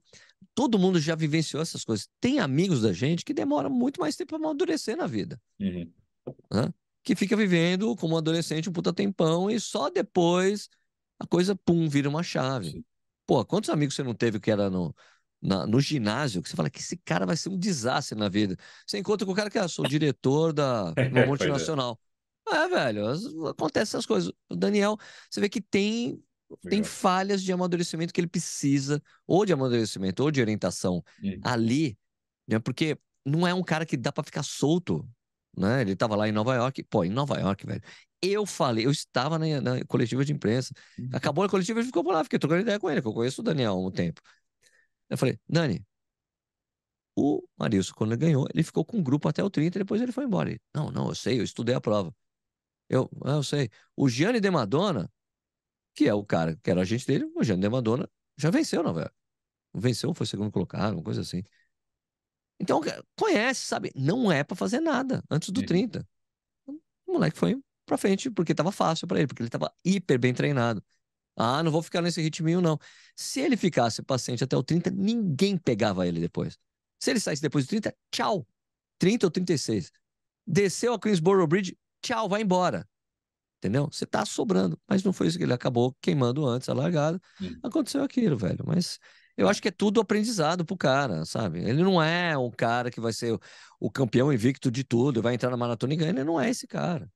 Todo mundo já vivenciou essas coisas. Tem amigos da gente que demoram muito mais tempo para amadurecer na vida. Uhum. Né? Que fica vivendo como um adolescente um puta tempão e só depois a coisa, pum, vira uma chave. Sim. Pô, quantos amigos você não teve que era no, na, no ginásio que você fala que esse cara vai ser um desastre na vida. Você encontra com o cara que, ah, sou diretor da é, uma é. multinacional. É, velho, acontecem essas coisas. O Daniel, você vê que tem tem falhas de amadurecimento que ele precisa, ou de amadurecimento, ou de orientação uhum. ali, né? porque não é um cara que dá para ficar solto. Né? Ele estava lá em Nova York, pô, em Nova York, velho. Eu falei, eu estava na, na coletiva de imprensa. Uhum. Acabou a coletiva, ele ficou por lá, fiquei trocando ideia com ele, que eu conheço o Daniel há um tempo. Eu falei, Dani, o Marilson, quando ele ganhou, ele ficou com o grupo até o 30, depois ele foi embora. Ele, não, não, eu sei, eu estudei a prova. Eu, ah, eu sei. O Gianni De Madonna, que é o cara que era agente dele, o Gianni De Madonna já venceu na York. Venceu, foi segundo colocado, uma coisa assim. Então, conhece, sabe? Não é para fazer nada antes do Sim. Uhum. 30. O moleque foi pra frente porque tava fácil para ele, porque ele tava hiper bem treinado. Ah, não vou ficar nesse ritminho, não. Se ele ficasse paciente até o 30, ninguém pegava ele depois. Se ele saísse depois do 30, tchau. 30 ou 36. Desceu a Queensboro Bridge, tchau, vai embora. Entendeu? Você tá sobrando. Mas não foi isso que ele acabou queimando antes a largada. Sim. Aconteceu aquilo, velho. Mas eu acho que é tudo aprendizado pro cara, sabe? Ele não é um cara que vai ser o campeão invicto de tudo, vai entrar na maratona e ganha. Ele não é esse cara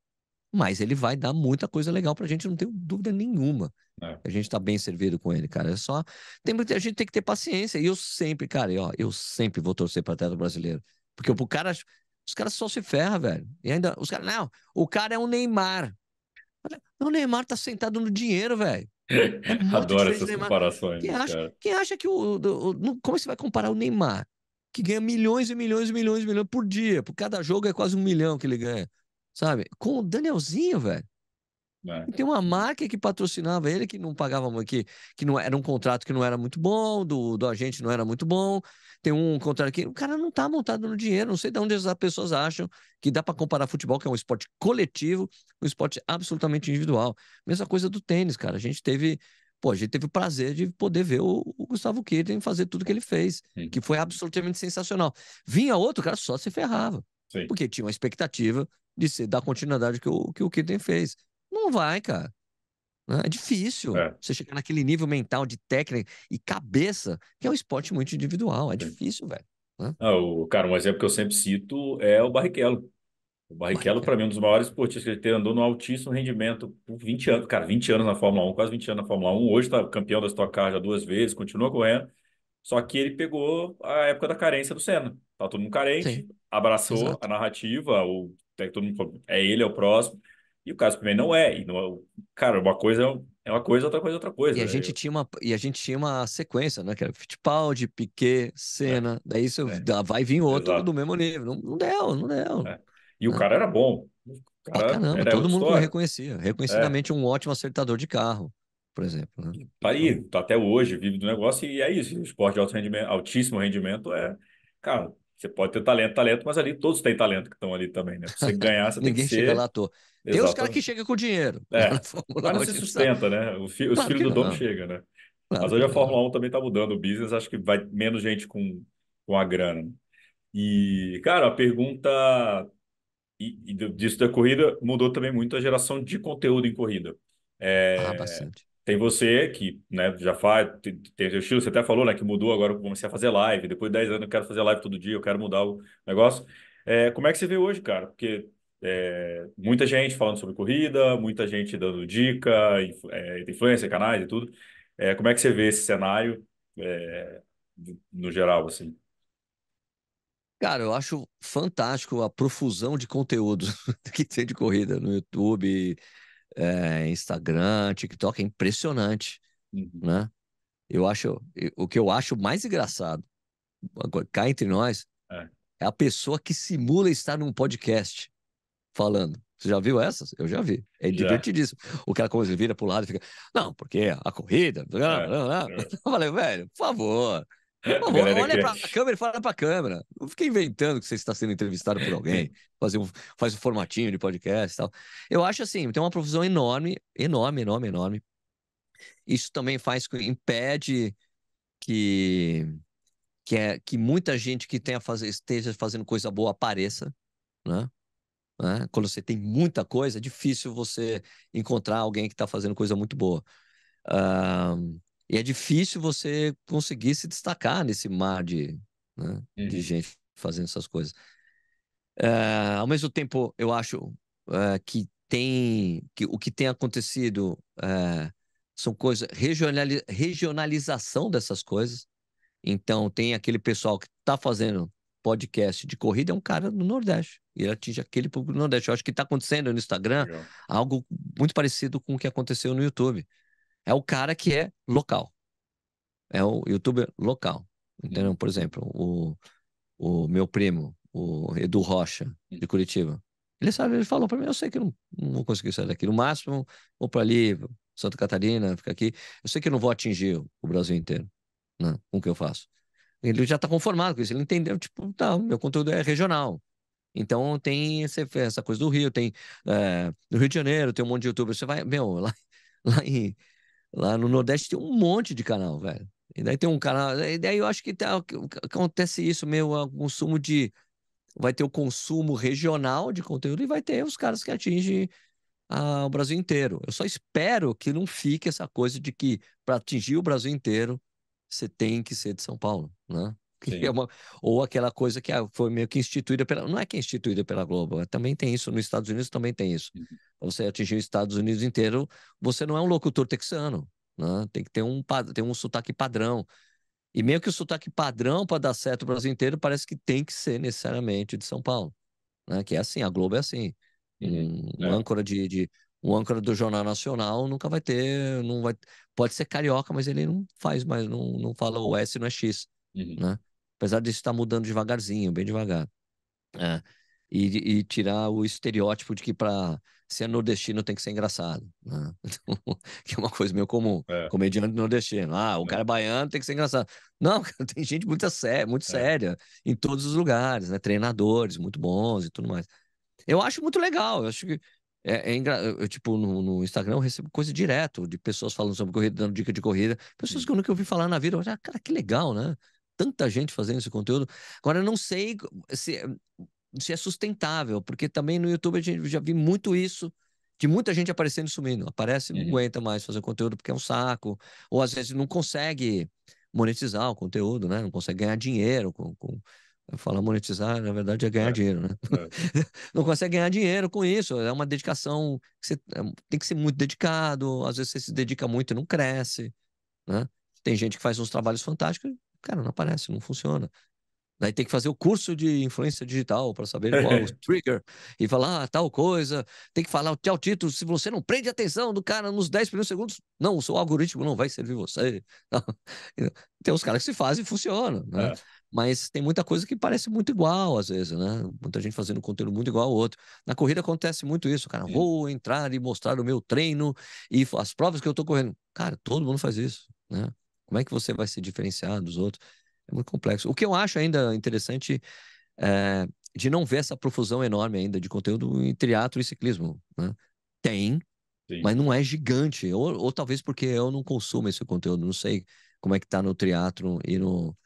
mas ele vai dar muita coisa legal para a gente, não tenho dúvida nenhuma. É. A gente está bem servido com ele, cara. É só. Tem, a gente tem que ter paciência. E eu sempre, cara, eu sempre vou torcer para teto brasileiro. Porque o cara. Os caras só se ferram, velho. E ainda. Os caras. Não, o cara é um Neymar. O Neymar tá sentado no dinheiro, velho. É Adoro essas Neymar. comparações. Quem acha, cara. quem acha que o, o, o, Como você vai comparar o Neymar? Que ganha milhões e milhões e milhões e milhões por dia. Por cada jogo é quase um milhão que ele ganha sabe? Com o Danielzinho, velho. É. Tem uma marca que patrocinava ele, que não pagava que, que não era um contrato que não era muito bom, do, do agente não era muito bom. Tem um contrato que o cara não tá montado no dinheiro. Não sei de onde as pessoas acham que dá para comparar futebol, que é um esporte coletivo, um esporte absolutamente individual. Mesma coisa do tênis, cara. A gente teve, pô, a gente teve o prazer de poder ver o, o Gustavo Kirten fazer tudo que ele fez, Sim. que foi absolutamente sensacional. Vinha outro cara só se ferrava. Sim. Porque tinha uma expectativa de ser, dar continuidade que o que o Kitten fez. Não vai, cara. Né? É difícil é. você chegar naquele nível mental de técnica e cabeça, que é um esporte muito individual. É difícil, velho. Né? Ah, o, cara, um exemplo que eu sempre cito é o Barrichello. O Barrichello, para mim, é um dos maiores esportistas que ele andou no altíssimo rendimento por 20 anos. Cara, 20 anos na Fórmula 1, quase 20 anos na Fórmula 1. Hoje está campeão da Stock Car já duas vezes, continua correndo. Só que ele pegou a época da carência do Senna. Tá todo mundo carente, Sim. abraçou Exato. a narrativa, o até que todo mundo falou, é ele, é o próximo. E o caso também não é. E não é cara, uma coisa é uma coisa, outra coisa é outra coisa. E, né? a, gente tinha uma, e a gente tinha uma sequência, né? Que era Fittipaldi, Piquet, Senna. É. Daí isso, é. vai vir outro Exato. do mesmo nível. Não, não deu, não deu. É. E o é. cara era bom. Cara ah, caramba, era todo mundo história. reconhecia. Reconhecidamente um ótimo acertador de carro, por exemplo. Né? tá aí, então... até hoje, vive do negócio e é isso. O esporte de alto rendimento, altíssimo rendimento é... Cara, você pode ter talento, talento, mas ali todos têm talento que estão ali também, né? Pra você ganhar, você tem que ser... Ninguém chega lá à toa. Exatamente. Tem os caras que chegam com dinheiro. É, mas não se sustenta, né? Os, fi claro filhos do dono chegam, né? Claro mas hoje a Fórmula 1 também tá mudando o business, acho que vai menos gente com, com a grana. Né? E, cara, a pergunta e, e disso da corrida mudou também muito a geração de conteúdo em corrida. É, ah, bastante tem você que né, já faz, tem, seu estilo, você até falou né, que mudou agora, comecei a fazer live, depois de 10 anos eu quero fazer live todo dia, eu quero mudar o negócio. É, como é que você vê hoje, cara? Porque é, muita gente falando sobre corrida, muita gente dando dica, é, influência, canais e tudo. É, como é que você vê esse cenário é, no geral, assim? Cara, eu acho fantástico a profusão de conteúdo que tem de corrida no YouTube, é, Instagram, TikTok, é impressionante, uhum. né? Eu acho, o que eu acho mais engraçado, cá entre nós, é. é. a pessoa que simula estar num podcast falando. Você já viu essas? Eu já vi. É já. divertidíssimo. O cara, como ele vira pro lado e fica, não, porque a corrida. É. é. Eu falei, velho, por favor. Pô, olha que... pra câmera e fala pra câmera. Não fica inventando que você está sendo entrevistado por alguém. Fazer um, faz um formatinho de podcast e tal. Eu acho assim, tem uma profusão enorme, enorme, enorme, enorme. Isso também faz, impede que, que, é, que muita gente que tenha faz, esteja fazendo coisa boa apareça, né? né? Quando você tem muita coisa, é difícil você encontrar alguém que está fazendo coisa muito boa. E é difícil você conseguir se destacar nesse mar de, né, uhum. de gente fazendo essas coisas. É, ao mesmo tempo, eu acho é, que tem que o que tem acontecido é, são coisas regionali, regionalização dessas coisas. Então tem aquele pessoal que está fazendo podcast de corrida é um cara do Nordeste. E ele atinge aquele público do Nordeste. Eu acho que está acontecendo no Instagram Legal. algo muito parecido com o que aconteceu no YouTube é o cara que é local. É o youtuber local. Entendeu? Uhum. Por exemplo, o, o meu primo, o Edu Rocha, de uhum. Curitiba. Ele, sabe, ele falou para mim, eu sei que não, não vou conseguir sair daqui. No máximo, vou para ali, Santa Catarina, ficar aqui. Eu sei que não vou atingir o Brasil inteiro né, com o que eu faço. Ele já está conformado com isso. Ele entendeu, tipo, tá, meu conteúdo é regional. Então tem essa coisa do Rio, tem é, eh, no Rio de Janeiro, tem um monte de youtuber. Você vai, meu, lá, lá em, Lá no Nordeste tem um monte de canal, velho. E daí tem um canal. E daí eu acho que tá, acontece isso meio é o consumo de. Vai ter o consumo regional de conteúdo e vai ter os caras que atingem ah, o Brasil inteiro. Eu só espero que não fique essa coisa de que para atingir o Brasil inteiro você tem que ser de São Paulo, né? É uma, ou aquela coisa que ah, foi meio que instituída pela. Não é que é instituída pela Globo, é, também tem isso. Nos Estados Unidos também tem isso. Uhum. Você atingir os Estados Unidos inteiro, você não é um locutor texano. Né? Tem que ter um, um sotaque padrão. E meio que o sotaque padrão para dar certo o Brasil inteiro parece que tem que ser necessariamente de São Paulo. Né? Que é assim, a Globo é assim. Uhum. Um, é. âncora de, de um âncora do Jornal Nacional nunca vai ter, não vai, pode ser carioca, mas ele não faz mais, não, não fala o S, não é X, uhum. né? apesar isso estar tá mudando devagarzinho, bem devagar. É. e, e, tirar o estereótipo de que para ser nordestino tem que ser engraçado, né? então, que é uma coisa meio comum, é. comediante nordestino, ah, o é. cara é baiano tem que ser engraçado. Não, tem gente muito séria, muito é. séria em todos os lugares, né? Treinadores muito bons e tudo mais. Eu acho muito legal, eu acho que é, é engra... eu, tipo, no, no, Instagram eu recebo coisa direto de pessoas falando sobre corrida, dando dica de corrida, pessoas hum. que eu nunca ouvi falar na vida, eu acho, ah, cara, que legal, né? tanta gente fazendo esse conteúdo. Agora, eu não sei se, se é sustentável, porque também no YouTube a gente já vi muito isso de muita gente aparecendo e sumindo. Aparece, não é. aguenta mais fazer conteúdo porque é um saco, ou às vezes não consegue monetizar o conteúdo, né? Não consegue ganhar dinheiro com, com... Falar monetizar, na verdade, é ganhar é, dinheiro, né? É. Não consegue ganhar dinheiro com isso. É uma dedicação. Que você é, tem que ser muito dedicado. Às vezes você se dedica muito e não cresce. Né? Tem gente que faz uns trabalhos fantásticos Cara, não aparece, não funciona. Daí tem que fazer o curso de influência digital para saber qual é o trigger e falar ah, tal coisa. Tem que falar o tchau título. Se você não prende a atenção do cara nos 10 primeiros segundos, não, o seu algoritmo não vai servir você. Não. Tem os caras que se fazem e funciona, né? É. Mas tem muita coisa que parece muito igual, às vezes, né? Muita gente fazendo conteúdo muito igual ao outro. Na corrida acontece muito isso, cara. Sim. Vou entrar e mostrar o meu treino e as provas que eu estou correndo. Cara, todo mundo faz isso, né? Como é que você vai se diferenciar dos outros? É muito complexo. O que eu acho ainda interessante é, de não ver essa profusão enorme ainda de conteúdo em triatlo e ciclismo. Né? Tem, Sim. mas não é gigante. Ou, ou, talvez porque eu não consumo esse conteúdo, não sei como é que está no triatlo e no,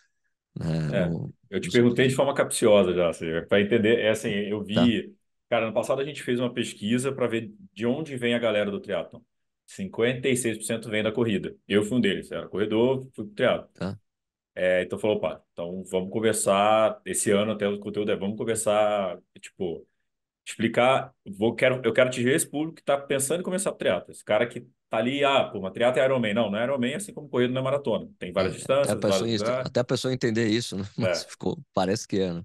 né, é, no. eu te perguntei de forma capciosa já, assim, para entender. É assim, eu tá. vi. Tá. Cara, ano passado a gente fez uma pesquisa para ver de onde vem a galera do triatlon. 56% vem da corrida. Eu fui um deles, era corredor, fui pro triatlo. Tá. É, então falou, pá, então vamos conversar esse ano até o conteúdo é, vamos conversar, tipo, explicar, vou quero eu quero atingir esse público que está pensando em começar triatlo. Esse cara que tá ali, ah, pô, uma triatlo é Ironman, não, não é Ironman, assim como corrida na é maratona. Tem várias é, distâncias, até a, várias... Isso, até a pessoa entender isso, né? Mas é. ficou, parece que é, né?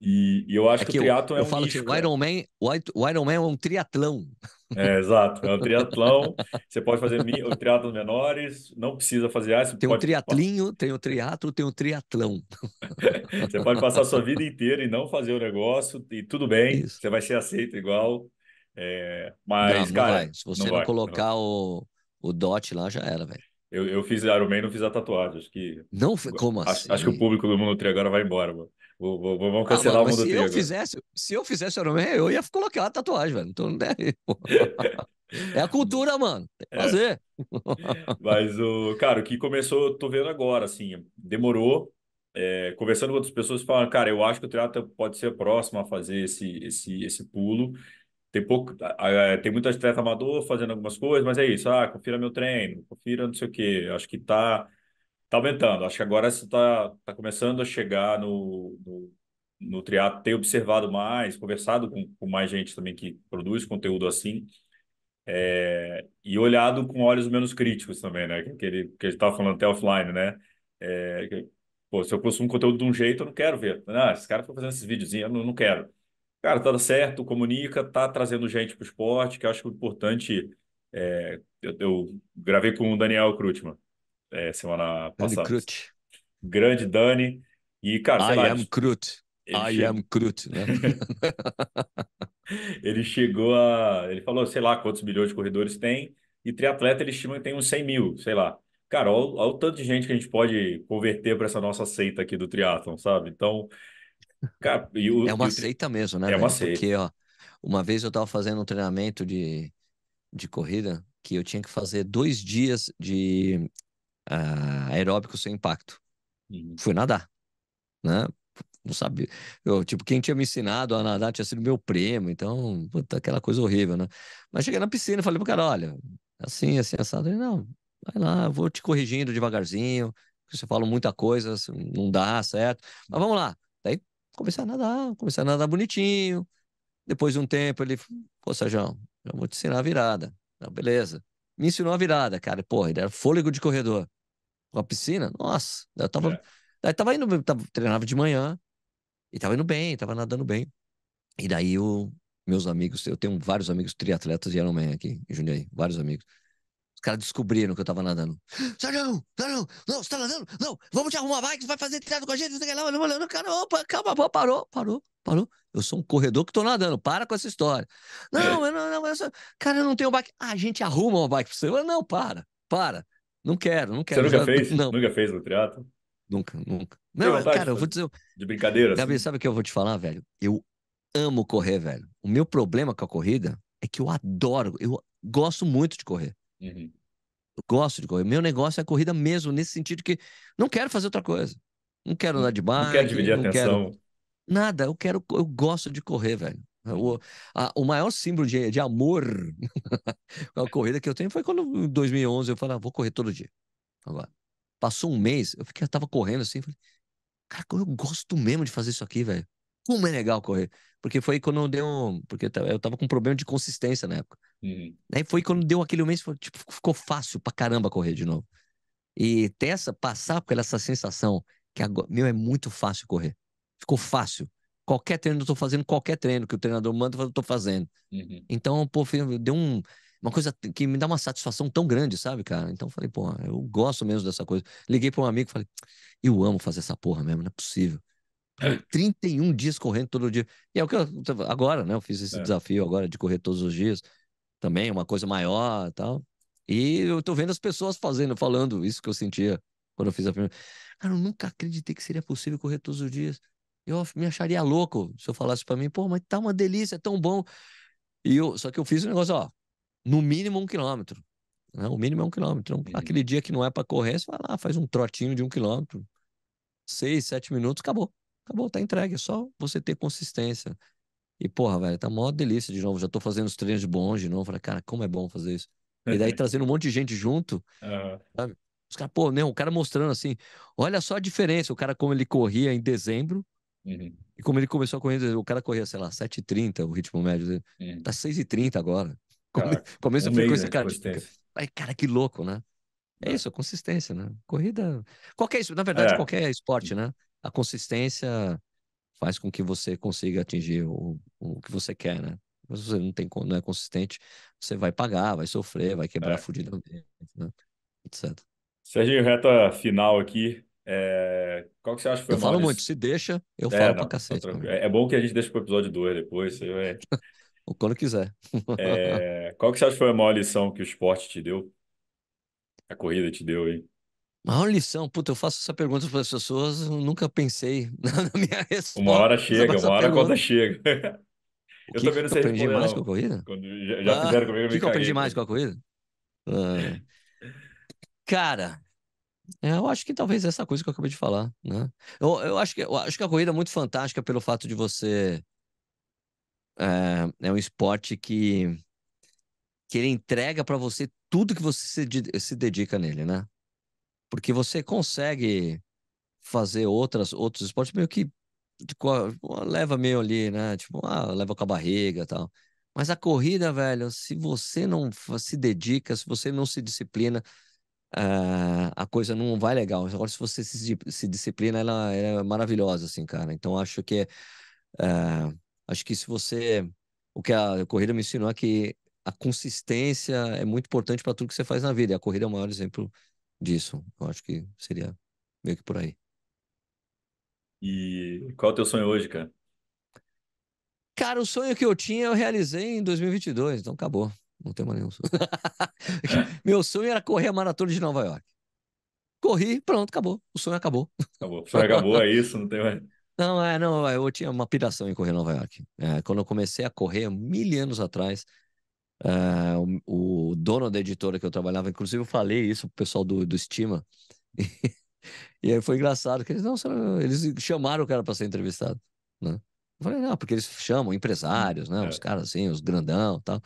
E, e eu acho é que, é que, o triatlon eu, é um Eu falo nicho, que o Iron o é um triatlão. É, exato. É um triatlão. você pode fazer triatlos menores, não precisa fazer isso. Ah, tem o um triatlinho, tem o um triatlo, tem o um triatlão. você pode passar a sua vida inteira e não fazer o negócio, e tudo bem, Isso. você vai ser aceito igual. É, mas, não, não cara. Vai. Se você não, não vai, colocar não. o, o DOT lá, já era, velho. Eu, eu fiz Iron e não fiz a tatuagem. Acho que. Não, como assim? Acho, acho que o assim? público do Mundo Tri agora vai embora, mano. Vou, vou, vou vamos ah, cancelar ah, o Mundo se Eu agora. fizesse, se eu fizesse Iron Man, eu ia colocar a tatuagem, velho. Então não né? É a cultura, mano. Tem que é. Mas o. Cara, o que começou, eu tô vendo agora, assim. Demorou. É, conversando com outras pessoas, falando, cara, eu acho que o triatlo pode ser próximo a fazer esse, esse, esse pulo. Tem pouco, é, tem muito atleta amador fazendo algumas coisas, mas é isso. Ah, confira meu treino, confira não sei o quê. Acho que está tá aumentando. Acho que agora está tá começando a chegar no, no, no triatlo, ter observado mais, conversado com, com mais gente também que produz conteúdo assim. É, e olhado com olhos menos críticos também, né? Que, ele, que a gente estava falando até offline, né? É, que, pô, se eu consumo conteúdo de um jeito, eu não quero ver. Ah, esse cara foi fazendo esses videozinhos, eu não, não quero. Cara, tá certo, comunica, tá trazendo gente pro esporte, que eu acho importante. É, eu, eu, gravei com o Daniel Krutman é, semana passada. Dani Krut. Grande Dani. E, cara, sei I lá, am Krut. I am Krut, né? ele chegou a. Ele falou, sei lá, quantos milhões de corredores tem, e triatleta ele estima que tem uns 100 mil, sei lá. Cara, olha, olha o tanto de gente que a gente pode converter para essa nossa seita aqui do triatlon, sabe? Então, Cara, o, é uma seita o... mesmo, né? É uma seita. Porque, ó, uma vez eu tava fazendo um treinamento de, de corrida que eu tinha que fazer dois dias de uh, aeróbico sem impacto. Uhum. Fui nadar, né? Não sabia. Eu, tipo, quem tinha me ensinado a nadar tinha sido meu primo, então, puta, aquela coisa horrível, né? Mas cheguei na piscina e falei pro cara, olha, assim, assim, assado. Ele, não, vai lá, vou te corrigindo devagarzinho, você fala muita coisa, assim, não dá certo. Mas vamos lá. Daí Comecei a nadar, comecei a nadar bonitinho. Depois de um tempo, ele, pô, Sérgio, já vou te ensinar a virada. Não, beleza. Me ensinou a virada, cara. Porra, ele era fôlego de corredor. Com a piscina, nossa. Eu tava, é. Daí tava indo, tava, treinava de manhã. E tava indo bem, tava nadando bem. E daí o, meus amigos, eu tenho vários amigos triatletas de Ironman aqui em Jundiaí, vários amigos. Os caras descobriram que eu tava nadando. Sérgio, não, não, não, você tá nadando? Não, vamos te arrumar mais, vai fazer treinado com a gente, não sei lá. Não, não, cara, opa, calma, pô, parou, parou, parou. Eu sou um corredor que tô nadando, para com essa história. Não, é. eu não, não, eu sou... cara, eu não tenho bike. Ah, a gente arruma uma bike pra você. Eu, não, para, para. Não quero, não quero. Você nunca já... fez? Não. Nunca fez no triatlo? Nunca, nunca. Não, vontade, cara, eu vou dizer. De brincadeira. Gabi, assim. sabe o que eu vou te falar, velho? Eu amo correr, velho. O meu problema com a corrida é que eu adoro, eu gosto muito de correr. Uhum. Gosto de correr. Meu negócio é corrida mesmo, nesse sentido que não quero fazer outra coisa. Não quero andar de bike. Não quero dividir não a atenção. Quero... Nada, eu quero, eu gosto de correr, velho. O, a, o maior símbolo de, de amor com a corrida que eu tenho foi quando em 2011 eu falei, ah, vou correr todo dia. Agora, ah. passou um mês, eu fiquei, eu tava correndo assim, falei, cara, eu gosto mesmo de fazer isso aqui, velho como é legal correr. Porque foi quando deu. Porque eu tava com um problema de consistência na época. Uhum. Aí foi quando deu aquele mês, tipo, ficou fácil pra caramba correr de novo. E ter essa, passar por essa sensação que agora, meu, é muito fácil correr. Ficou fácil. Qualquer treino eu tô fazendo, qualquer treino que o treinador manda, eu tô fazendo. Uhum. Então, pô, deu um, uma coisa que me dá uma satisfação tão grande, sabe, cara? Então falei, pô, eu gosto mesmo dessa coisa. Liguei para um amigo, falei, eu amo fazer essa porra mesmo, não é possível. 31 é. dias correndo todo dia. E é o que eu, agora, né? Eu fiz esse é. desafio agora de correr todos os dias. Também é uma coisa maior tal. E eu tô vendo as pessoas fazendo, falando isso que eu sentia quando eu fiz a primeira. Cara, eu nunca acreditei que seria possível correr todos os dias. Eu me acharia louco se eu falasse para mim, pô, mas tá uma delícia, é tão bom. E eu, só que eu fiz um negócio, ó, no mínimo um quilômetro. Né? O mínimo é um quilômetro. Então, uhum. aquele dia que não é para correr, você vai lá, faz um trotinho de um quilômetro. Seis, sete minutos, acabou. Acabou, tá entregue. É só você ter consistência. E, porra, velho, tá mó delícia de novo. Já tô fazendo os treinos bons de novo. Falei, cara, como é bom fazer isso. E daí uhum. trazendo um monte de gente junto, uhum. sabe? Os caras, pô, não, o cara mostrando assim, olha só a diferença. O cara, como ele corria em dezembro, uhum. e como ele começou a correr, o cara corria, sei lá, 7h30, o ritmo médio dele. Uhum. Tá 6h30 agora. Cara, Começo um eu fico cara. Ai, cara, que louco, né? É, é. isso, a consistência, né? Corrida. Qualquer, na verdade, é. qualquer esporte, né? a consistência faz com que você consiga atingir o, o que você quer, né? Mas você não tem não é consistente, você vai pagar, vai sofrer, vai quebrar é. fudidamente, né? etc. Serginho, reta final aqui. É... Qual que você acha que foi Eu falo muito, se deixa, eu é, falo não, pra tá cacete. Tá é bom que a gente deixa pro episódio 2 depois, você vai... Ou quando quiser. É... Qual que você acha que foi a maior lição que o esporte te deu? A corrida te deu, hein? Maior lição, puta, eu faço essa pergunta para as pessoas, eu nunca pensei na minha resposta. Uma hora chega, uma hora é pergunta. a conta chega. eu também não sei eu aprendi mais com a corrida? Quando já, já ah, fizeram comigo, O que, que eu aprendi mais com a corrida? Ah, cara, é, eu acho que talvez essa coisa que eu acabei de falar, né? Eu, eu, acho, que, eu acho que a corrida é muito fantástica pelo fato de você... É, é um esporte que, que ele entrega para você tudo que você se, se dedica nele, né? porque você consegue fazer outras outros esportes meio que tipo, leva meio ali, né? Tipo, ah, leva com a barriga, tal. Mas a corrida, velho, se você não se dedica, se você não se disciplina, uh, a coisa não vai legal. Agora, se você se, se disciplina, ela, ela, é maravilhosa, assim, cara. Então, acho que uh, acho que se você o que a corrida me ensinou é que a consistência é muito importante para tudo que você faz na vida. E a corrida é o maior exemplo disso. Eu acho que seria meio que por aí. E qual é o teu sonho hoje, cara? Cara, o sonho que eu tinha eu realizei em 2022, então acabou. Não tem mais nenhum sonho. É. Meu sonho era correr a maratona de Nova York. Corri, pronto, acabou. O sonho acabou. Acabou. O sonho acabou, é isso, não tem mais. Não, é, não, eu tinha uma piração em correr Nova York. É, quando eu comecei a correr, mil anos atrás, Uh, o, o, dono da editora que eu trabalhava, inclusive eu falei isso pro pessoal do, do Estima. E, e aí foi engraçado que eles não, eles chamaram o cara para ser entrevistado, né? Eu falei, não, porque eles chamam empresários, né? É. Os caras assim, os grandão tal. Eu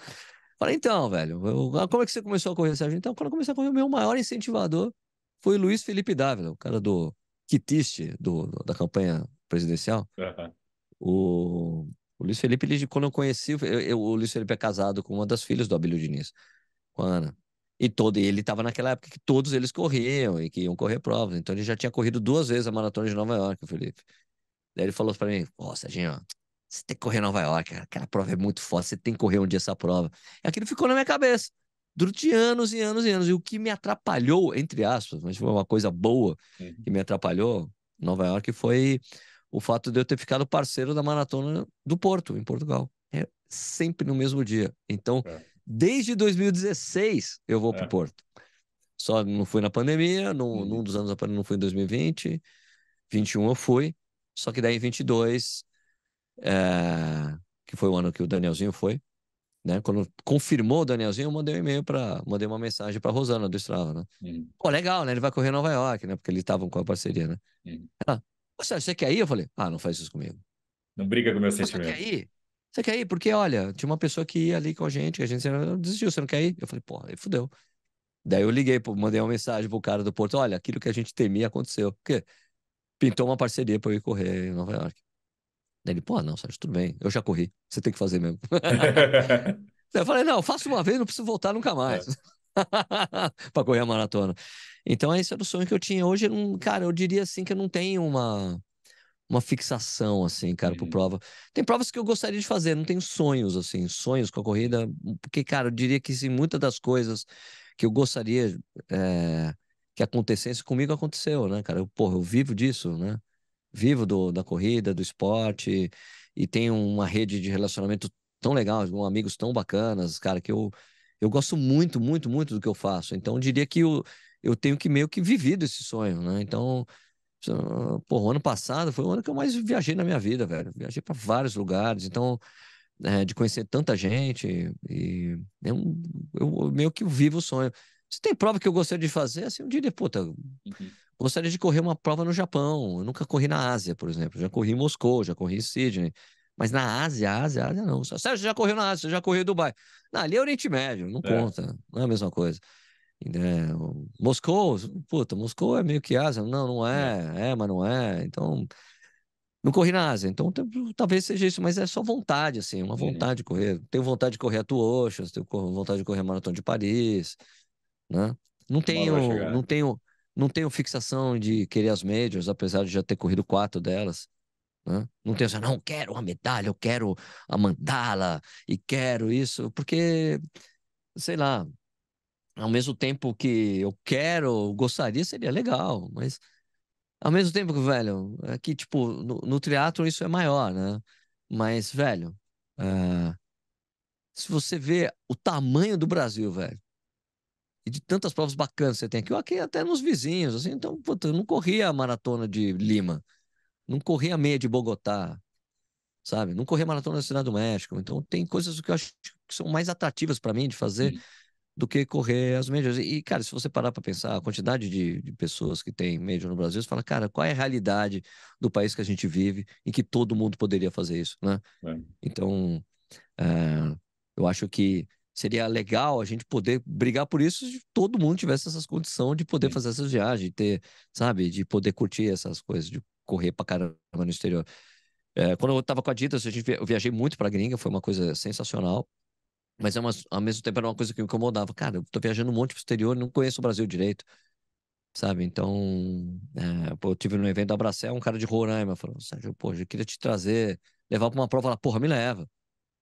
falei, então, velho, eu, ah, como é que você começou a correr, Sérgio? Então, quando eu comecei a correr, o meu maior incentivador foi Luiz Felipe Dávila, o cara do Kitiste, do, da campanha presidencial. Uhum. O, o Luiz Felipe, ele, quando eu conheci, eu, eu, o Luiz Felipe é casado com uma das filhas do Abílio Diniz, com a Ana. E todo, ele estava naquela época que todos eles corriam e que iam correr provas. Então ele já tinha corrido duas vezes a maratona de Nova York, o Felipe. Daí ele falou para mim: Ó, Serginho, você tem que correr Nova York, aquela prova é muito forte, você tem que correr um dia essa prova. E aquilo ficou na minha cabeça durante anos e anos e anos. E o que me atrapalhou, entre aspas, mas foi uma coisa boa que me atrapalhou, Nova York, foi o fato de eu ter ficado parceiro da maratona do Porto, em Portugal. É sempre no mesmo dia. Então, é. desde 2016 eu vou é. para o Porto. Só não fui na pandemia, no, uhum. num dos anos da pandemia não fui em 2020, 21 eu fui, só que daí em 22, é, que foi o ano que o Danielzinho foi, né? Quando confirmou o Danielzinho, eu mandei um e-mail para, mandei uma mensagem para Rosana do Strava, né? Uhum. Pô, legal, né? Ele vai correr em Nova York, né? Porque eles estavam com a parceria, né? Uhum. Ela, você, você quer ir? Eu falei, ah, não faz isso comigo. Não briga com meu sentimento. Você quer ir? Você quer ir? Porque, olha, tinha uma pessoa que ia ali com a gente, que a gente desistiu, você não quer ir? Eu falei, porra, aí fudeu. Daí eu liguei, mandei uma mensagem pro cara do Porto, olha, aquilo que a gente temia aconteceu. Porque pintou uma parceria para eu ir correr em Nova York. Daí ele, pô, não, Sérgio, tudo bem, eu já corri, você tem que fazer mesmo. eu falei, não, faço uma vez, não preciso voltar nunca mais. É. para correr a maratona. Então, esse era o sonho que eu tinha. Hoje, não, cara, eu diria assim que eu não tenho uma, uma fixação, assim, cara, por uhum. prova. Tem provas que eu gostaria de fazer, não tenho sonhos, assim, sonhos com a corrida, porque, cara, eu diria que sim, muitas das coisas que eu gostaria é, que acontecesse comigo aconteceu, né, cara? Eu, porra, eu vivo disso, né? Vivo do, da corrida, do esporte, e tenho uma rede de relacionamento tão legal, com amigos tão bacanas, cara, que eu eu gosto muito, muito, muito do que eu faço. Então, eu diria que eu, eu tenho que meio que vivido esse sonho, né? Então, pô, ano passado foi o ano que eu mais viajei na minha vida, velho. Viajei para vários lugares, então, é, de conhecer tanta gente, e é eu, eu, meio que vivo o sonho. Se tem prova que eu gostaria de fazer, assim, um dia, puta, uhum. gostaria de correr uma prova no Japão. Eu nunca corri na Ásia, por exemplo. Já corri em Moscou, já corri em Sydney. Mas na Ásia, Ásia, Ásia não. Sérgio, já correu na Ásia, você já correu em Dubai. Não, ali é Oriente Médio, não é. conta, não é a mesma coisa. É, Moscou, puta, Moscou é meio que Ásia. Não, não é, é, é mas não é. Então, não corri na Ásia. Então, talvez seja isso, mas é só vontade, assim, uma vontade de correr. Tenho vontade de correr a Tuochas, tenho vontade de correr a Maratona de Paris, né? Não tenho, não tenho, não tenho fixação de querer as médias, apesar de já ter corrido quatro delas. Né? Não tem assim, não, quero uma medalha, eu quero a mandala e quero isso, porque, sei lá, ao mesmo tempo que eu quero, gostaria, seria legal, mas ao mesmo tempo que, velho, é que, tipo, no, no teatro isso é maior, né? Mas, velho, é... se você vê o tamanho do Brasil, velho, e de tantas provas bacanas que você tem aqui, eu aqui até nos vizinhos, assim, então, puta, eu não corria a maratona de Lima não correr a meia de Bogotá, sabe? Não correr maratona do Cidade do México. Então, tem coisas que eu acho que são mais atrativas para mim de fazer Sim. do que correr as médias. E, cara, se você parar para pensar, a quantidade de, de, pessoas que tem média no Brasil, você fala, cara, qual é a realidade do país que a gente vive em que todo mundo poderia fazer isso, né? É. Então, é, eu acho que seria legal a gente poder brigar por isso se todo mundo tivesse essas condições de poder Sim. fazer essas viagens, de ter, sabe, de poder curtir essas coisas, de correr pra caramba no exterior. É, quando eu tava com a Adidas, a gente, eu viajei muito pra gringa, foi uma coisa sensacional. Mas é uma, ao mesmo tempo era uma coisa que me incomodava. Cara, eu tô viajando um monte pro exterior, não conheço o Brasil direito. Sabe? Então, é, pô, eu tive no evento da Bracé um cara de Roraima falou: Sérgio, pô, eu queria te trazer, levar pra uma prova lá, porra, me leva.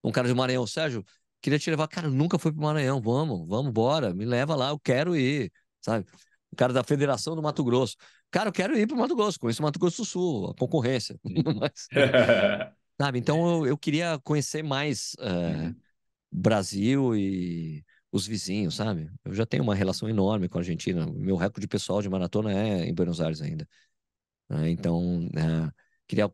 Um cara de Maranhão, Sérgio, queria te levar. Cara, nunca fui pro Maranhão, vamos, vamos, bora, me leva lá, eu quero ir, sabe? Um cara da Federação do Mato Grosso. Cara, eu quero ir para o Mato Grosso, conheço o Mato Grosso do Sul, a concorrência. Mas, sabe? Então eu, eu, queria conhecer mais eh, uhum. Brasil e os vizinhos, sabe? Eu já tenho uma relação enorme com a Argentina. Meu recorde pessoal de maratona é em Buenos Aires ainda. É, então, né, queria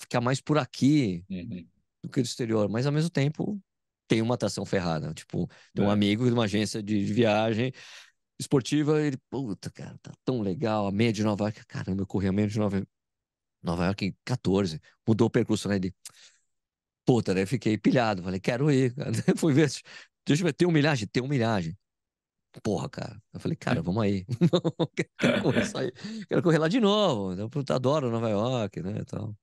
ficar mais por aqui uhum. do que do exterior, mas ao mesmo tempo tem uma atração ferrada. Tipo, tem um é. amigo de uma agência de viagem esportiva, ele, puta, cara, tá tão legal, a meia de Nova York, caramba, eu corri a meia de Nova, Nova York em 14, mudou o percurso, né, ele, puta, daí né? fiquei pilhado, falei, quero ir, cara, fui ver, deixa eu ver, tem um milhagem? Tem um milhagem. Porra, cara. Eu falei, cara, vamos aí. quero, correr, quero correr lá de novo. Eu adoro Nova York, né? Tal,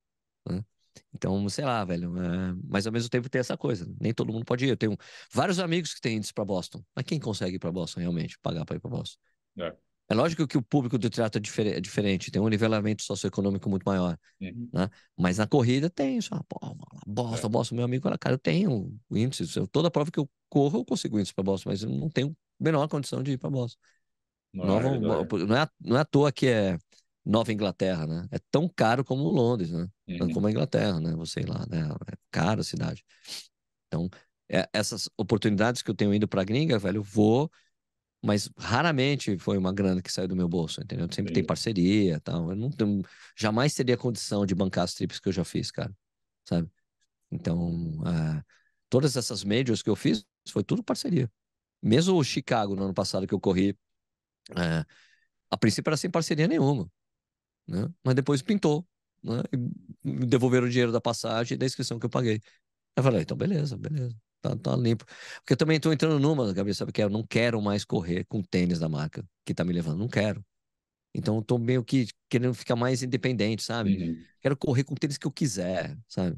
né? Então, sei lá, velho. É, mas ao mesmo tempo tem essa coisa. Nem todo mundo pode ir. Eu tenho vários amigos que têm índice para Boston. Mas quem consegue ir para Boston realmente? Pagar para ir para Boston? É. é. lógico que o público do teatro é, é, diferente. Tem um nivelamento socioeconômico muito maior. Uhum. Né? Mas na corrida tem isso. Ah, pô, é. Boston, é. Boston, meu amigo. Cara, eu tenho o índice. Toda prova que eu corro, eu consigo índice para Boston. Mas eu não tenho a menor condição de ir para Boston. Não, não, é, não, não, é, não é à toa que é Nova Inglaterra, né? É tão caro como Londres, né? Uhum. Como a Inglaterra, né? Você ir lá, né? É caro a cidade. Então, é, essas oportunidades que eu tenho indo pra gringa, velho, eu vou, mas raramente foi uma grana que saiu do meu bolso, entendeu? Sempre tem parceria tal. Eu não tenho, jamais teria condição de bancar as trips que eu já fiz, cara, sabe? Então, é, todas essas médias que eu fiz, foi tudo parceria. Mesmo o Chicago, no ano passado, que eu corri, é, a princípio era sem parceria nenhuma né? Mas depois pintou, né? E devolveram o dinheiro da passagem e da inscrição que eu paguei. Eu falei, ah, então beleza, beleza. Tá, tá limpo. Porque eu também estou entrando numa, cabeça, sabe que é? eu não quero mais correr com tênis da marca que está me levando, não quero. Então eu tô meio que querendo ficar mais independente, sabe? Uhum. Quero correr com tênis que eu quiser, sabe?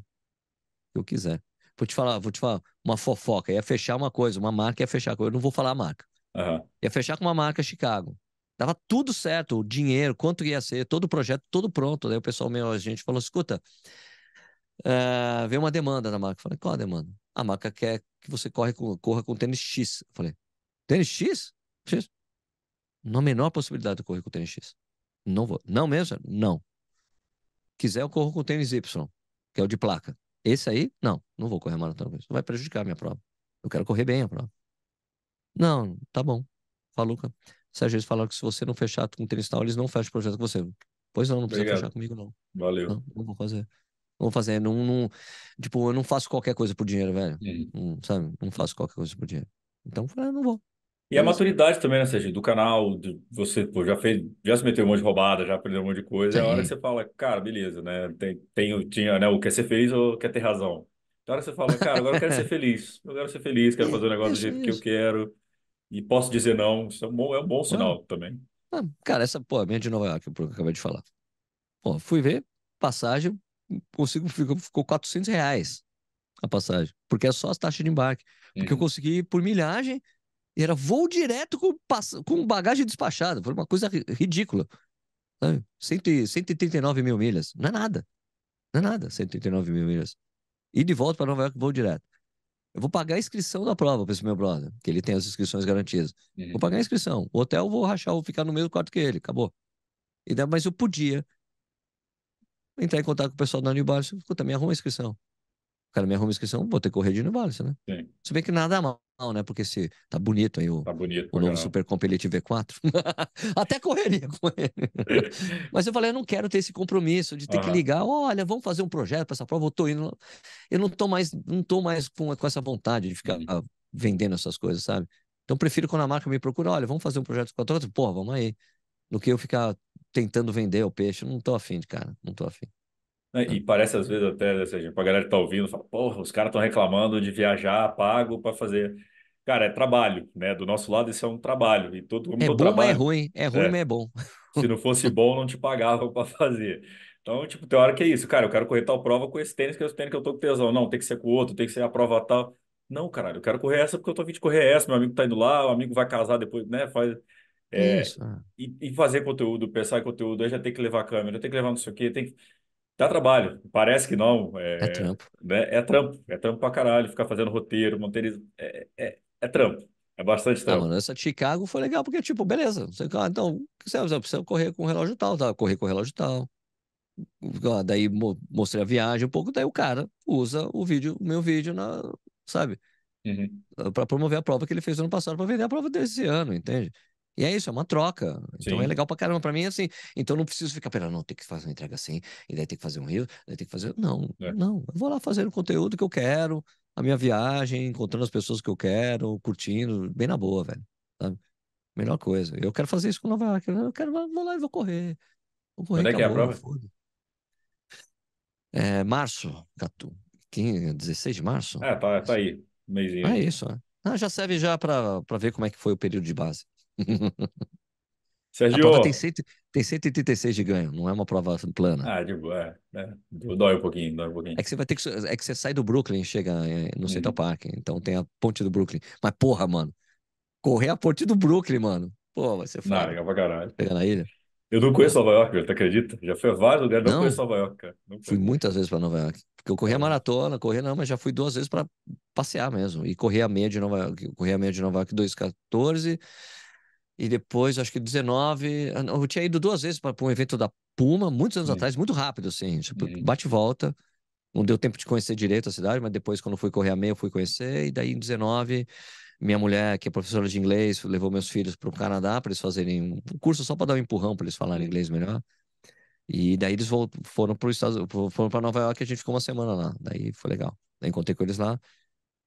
Que eu quiser. Vou te falar, vou te falar uma fofoca. Ia fechar uma coisa, uma marca ia fechar. Eu não vou falar a marca. Uhum. Ia fechar com uma marca Chicago. Tava tudo certo, o dinheiro, quanto ia ser, todo o projeto, todo pronto. Daí né? o pessoal meu, a gente falou: escuta, uh, eh, veio uma demanda da marca. falei: qual a demanda? A marca quer que você corre com, corra com tênis X. Eu falei: tênis X? X? Não há a menor possibilidade de correr com tênis X. Não vou. Não mesmo? Não. Quiser, eu corro com tênis Y, que é o de placa. Esse aí, não, não vou correr maratona com isso. Vai prejudicar a minha prova. Eu quero correr bem a prova. Não, tá bom. Faluca. Sérgio, eles falaram que se você não fechar com o Tristal, eles não fecham o projeto com você. Pois não, não precisa Obrigado. fechar comigo, não. Valeu. Não, não vou fazer. Não vou fazer. Não, não, tipo, eu não faço qualquer coisa por dinheiro, velho. Uhum. Não, sabe? Não faço qualquer coisa por dinheiro. Então, eu falei, ah, não vou. E a maturidade também, né, Sérgio? Do canal, de você pô, já fez, já se meteu um monte de roubada, já aprendeu um monte de coisa. É a hora que você fala, cara, beleza, né? Tem, tem, tinha, né? O quer ser feliz ou quer ter razão? Na hora que você fala, cara, agora eu quero ser feliz. Eu quero ser feliz, quero fazer o um negócio do jeito que eu quero e posso dizer não. Isso é um bom, é um bom sinal ah, também. Ah, cara, essa, pô, a minha é de Nova York, que eu acabei de falar. Pô, fui ver, passagem, consigo, ficou, ficou 400 reais a passagem, porque é só as taxas de embarque. Porque uhum. eu consegui ir por milhagem e era voo direto com, com bagagem despachada. Foi uma coisa ridícula. Sabe? 100, 139 mil milhas. Não é nada. Não é nada, 139 mil milhas. E de volta para Nova York, voo direto. Eu vou pagar a inscrição da prova para esse meu brother, que ele tem as inscrições garantidas. Uhum. Vou pagar a inscrição. O hotel eu vou rachar, vou ficar no mesmo quarto que ele, acabou. E daí, mas eu podia entrar em contato com o pessoal da Unibar, escuta, também arruma a inscrição. O cara me arruma inscrição, vou ter que correr de isso, né? Sim. Se bem que nada mal, né? Porque se tá bonito aí o, tá bonito, o novo Super Compelite V4. Até correria com ele. Mas eu falei, eu não quero ter esse compromisso de ter uhum. que ligar. Olha, vamos fazer um projeto para essa prova, eu tô indo. Eu não tô mais, não tô mais com, com essa vontade de ficar uhum. vendendo essas coisas, sabe? Então prefiro quando a marca me procura, olha, vamos fazer um projeto com a outra. porra, vamos aí. Do que eu ficar tentando vender o peixe, não tô afim de cara, não tô afim. Né, e parece às vezes até, ou seja, pra galera que tá ouvindo, fala, porra, os caras estão reclamando de viajar pago para fazer. Cara, é trabalho, né? Do nosso lado, isso é um trabalho. E todo mundo é bom, trabalho, mas é ruim. É ruim, é. mas é bom. Se não fosse bom, não te pagavam para fazer. Então, tipo, tem hora que é isso. Cara, eu quero correr tal prova com esse tênis, que é o tênis que eu tô com tesão. Não, tem que ser com o outro, tem que ser a prova tal. Não, caralho, eu quero correr essa porque eu tô vindo de correr essa. Meu amigo tá indo lá, o amigo vai casar depois, né? Faz. É, é, e, e, fazer conteúdo, pensar em conteúdo, aí já tem que levar câmera, tem que levar não sei o quê, tem que Dá trabalho, parece que não. É, é trampo. Né? É trampo, é trampo pra caralho, ficar fazendo roteiro, manter. É, é, é trampo, é bastante ah, trampo. Não, mano, essa Chicago foi legal, porque, tipo, beleza, você, ah, então, você, você precisa correr com o relógio tal, tá? correr com o relógio tal. Ah, daí mostrei a viagem um pouco, daí o cara usa o vídeo, o meu vídeo, na, sabe? Uhum. Para promover a prova que ele fez ano passado, para vender a prova desse ano, entende? E é isso, é uma troca. Então é Sim. é legal pra caramba. Pra mim é assim. Então não preciso ficar, pera, não, tem que fazer uma entrega assim, e daí tem que fazer um rio, daí tem que fazer. Não, é. não. Eu vou lá fazendo o conteúdo que eu quero, a minha viagem, encontrando as pessoas que eu quero, curtindo, bem na boa, velho. Sabe? Melhor coisa. Eu quero fazer isso com Nova York. Eu quero, vou lá e vou correr. Vou correr Quando é que é a prova? É, março, 15, 16 de março. É, tá, tá aí. Meizinho. é isso. É. Ah, já serve já para ver como é que foi o período de base. Sergio. A prova tem, cento, tem 136 de ganho, não é uma prova plana. Ah, de boa. É, é, dói um pouquinho, dói um pouquinho. É que você vai ter que. É que você sai do Brooklyn e chega é, no uhum. Central Park. Então tem a ponte do Brooklyn. Mas, porra, mano. Correr a ponte do Brooklyn, mano. Pô, vai ser foda. Não, legal pra caralho. Pegar na ilha. Eu não conheço Nova York, você tu acredita? Já fui a vários lugares, não, não conheço Nova York, cara. fui muitas vezes para Nova York. Porque eu corri a maratona, corri não, mas já fui duas vezes para passear mesmo. E corri a meia de Nova York, corri a meia de Nova York 2014 e depois, acho que 19. Ah, eu tinha ido duas vezes para um evento da Puma, muitos anos Sim. atrás, muito rápido, assim. Tipo, uhum. bate e volta. Não deu tempo de conhecer direito a cidade, mas depois, quando fui correr a meia, eu fui conhecer. E daí, em 19, minha mulher, que é professora de inglês, levou meus filhos para o Canadá para eles fazerem um curso só para dar um empurrão para eles falarem uhum. inglês melhor. E daí eles foram para Estados foram para Nova York e a gente ficou uma semana lá. Daí foi legal. Daí encontrei com eles lá.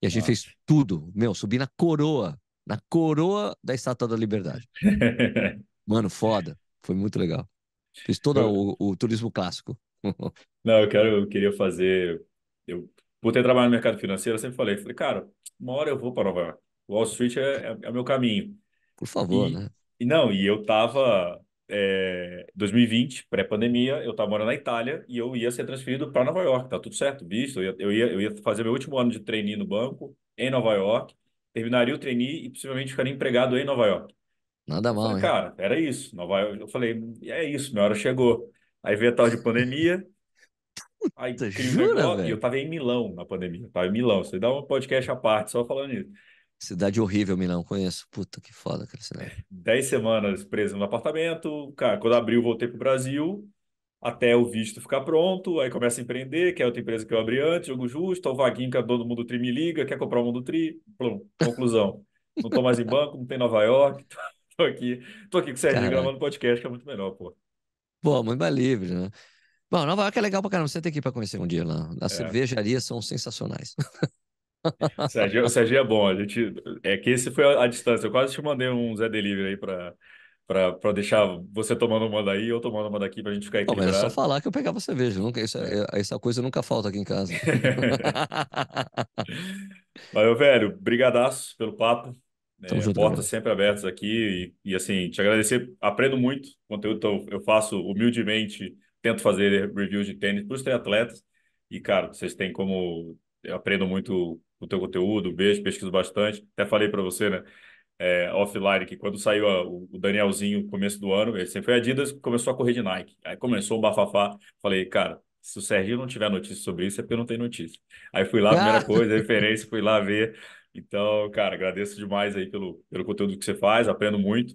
E a gente Nossa. fez tudo. Meu, subi na coroa na coroa da Estátua da Liberdade. Mano, foda. Foi muito legal. Fiz todo eu... o, o, turismo clássico. Não, eu quero, eu queria fazer. Eu, por ter trabalhado no mercado financeiro, eu sempre falei, falei, cara, uma hora eu vou para Nova York. Wall Street é, é, é o meu caminho. Por favor, e, né? E não, e eu tava. É, 2020, pré-pandemia, eu estava morando na Itália e eu ia ser transferido para Nova York, tá tudo certo, visto. Eu ia, eu ia, eu ia fazer meu último ano de treininho no banco em Nova York terminaria o trainee e possivelmente ficaria empregado aí em Nova York. Nada mal, falei, Cara, era isso. Nova York. Eu falei, é isso, minha hora chegou. Aí veio a tal de pandemia. aí jura, E eu tava em Milão na pandemia. Eu tava em Milão. Você dá um podcast à parte só falando isso. Cidade horrível, Milão, conheço. Puta que foda aquela cidade. Dez semanas preso no apartamento. Cara, quando abriu, voltei pro Brasil até o visto ficar pronto, aí começa a empreender, que é outra empresa que eu abri antes, jogo justo, o vaguinho que a dona do Mundo Tri me liga, quer comprar o Mundo Tri, plum, conclusão. não tô mais em banco, não tem Nova York, tô, aqui, tô aqui com o Sérgio gravando podcast, que é muito melhor, pô. Pô, muito mais livre, né? Bom, Nova York é legal pra caramba, você tem que ir pra conhecer um dia lá. As é. cervejarias são sensacionais. O Sérgio, o é bom, a gente, é que esse foi a, a distância, eu quase te mandei um Zé Delivery aí pra para deixar você tomando uma daí ou eu tomando uma daqui para a gente ficar equilibrado. Não, mas é só falar que eu pegava cerveja, nunca, isso, é, é. É, essa coisa nunca falta aqui em casa. Valeu, velho, brigadaço pelo papo. é, junto, portas cara. sempre abertas aqui e, e, assim, te agradecer, aprendo muito, o conteúdo então eu faço humildemente, tento fazer reviews de tênis para os atletas e, cara, vocês têm como, eu aprendo muito o teu conteúdo, vejo, pesquiso bastante, até falei para você, né, é, offline, que quando saiu a, o Danielzinho no começo do ano, ele sempre foi Adidas, começou a correr de Nike. Aí começou o bafafá, falei, cara, se o Serginho não tiver notícia sobre isso, é porque não tem notícia. Aí fui lá, primeira ah. coisa, referência, fui lá ver. Então, cara, agradeço demais aí pelo, pelo conteúdo que você faz, aprendo muito.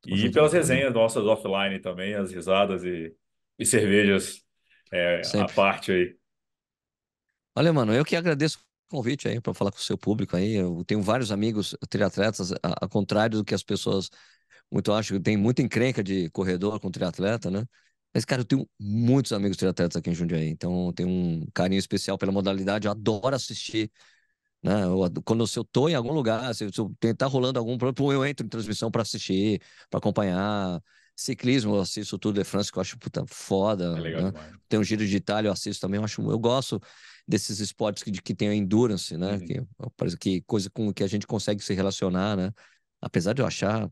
Com e certeza. pelas resenhas nossas offline também, as risadas e, e cervejas é, à parte aí. Olha, mano, eu que agradeço convite aí para falar com o seu público aí. Eu tenho vários amigos triatletas, ao contrário do que as pessoas muito acham, tem muita encrenca de corredor com triatleta, né? Mas, cara, eu tenho muitos amigos triatletas aqui em Jundiaí, então tenho um carinho especial pela modalidade, eu adoro assistir. Né? Eu, quando eu estou em algum lugar, se, se eu tentar tá rolando algum problema, eu entro em transmissão para assistir, para acompanhar ciclismo, eu assisto o Tour de France, que eu acho puta foda. É legal, né? Tem um giro de Itália, eu assisto também, eu acho. Eu gosto desses esportes que, que tem a endurance, né? Uhum. Que, que coisa com que a gente consegue se relacionar, né? Apesar de eu achar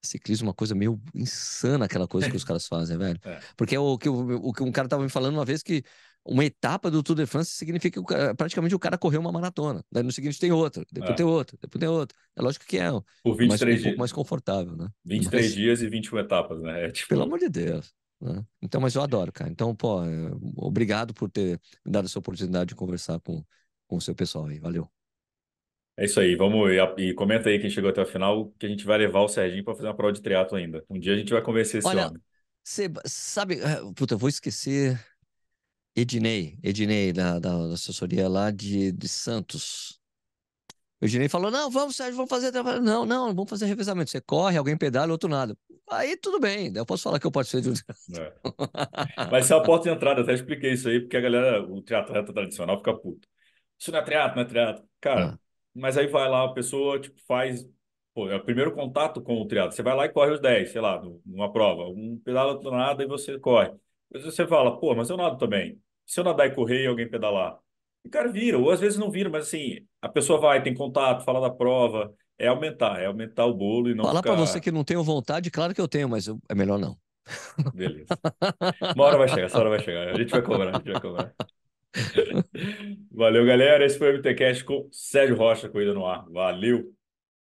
ciclismo uma coisa meio insana aquela coisa que os caras fazem, velho. É. Porque é o que, o, o que um cara tava me falando uma vez que uma etapa do Tour de France significa que praticamente o cara correu uma maratona. Daí no seguinte tem outra, depois é. tem outra, depois tem outra. É lógico que é Por 23 é mais, é dias. um pouco mais confortável, né? 23 mas... dias e 21 etapas, né? É, tipo... Pelo amor de Deus. Né? Então, mas eu adoro, cara. Então, pô, é, obrigado por ter me dado essa oportunidade de conversar com, com o seu pessoal aí. Valeu. É isso aí, vamos e, comenta aí quem chegou até o final que a gente vai levar o Serginho para fazer uma prova de triatlo ainda. Um dia a gente vai convencer esse Olha, homem. Você sabe, ah, puta, eu vou esquecer Ednei, Ednei, da, da, da assessoria lá de, de Santos. O Ednei falou: não, vamos, Sérgio, vamos fazer. Trabalho. Não, não, vamos fazer revezamento. Você corre, alguém pedala, outro nada. Aí tudo bem, eu posso falar que eu participei do. É. Vai ser a porta de entrada, até expliquei isso aí, porque a galera, o triatleta tradicional fica puto. Isso não é triatlo, não é triatlo. Cara, ah. mas aí vai lá, a pessoa tipo, faz Pô, é o primeiro contato com o triatlo. Você vai lá e corre os 10, sei lá, numa prova. Um pedala outro nada e você corre. Às vezes você fala, pô, mas eu nado também. Se eu nadar e correr e alguém pedalar? E, cara, vira, ou às vezes não vira, mas assim, a pessoa vai, tem contato, fala da prova, é aumentar, é aumentar o bolo e não Falar ficar... para você que não tenho vontade, claro que eu tenho, mas é melhor não. Beleza. Uma hora vai chegar, essa hora vai chegar. A gente vai cobrar, a gente vai cobrar. Valeu, galera. Esse foi o MTCast com Sérgio Rocha, Corrida no Ar. Valeu!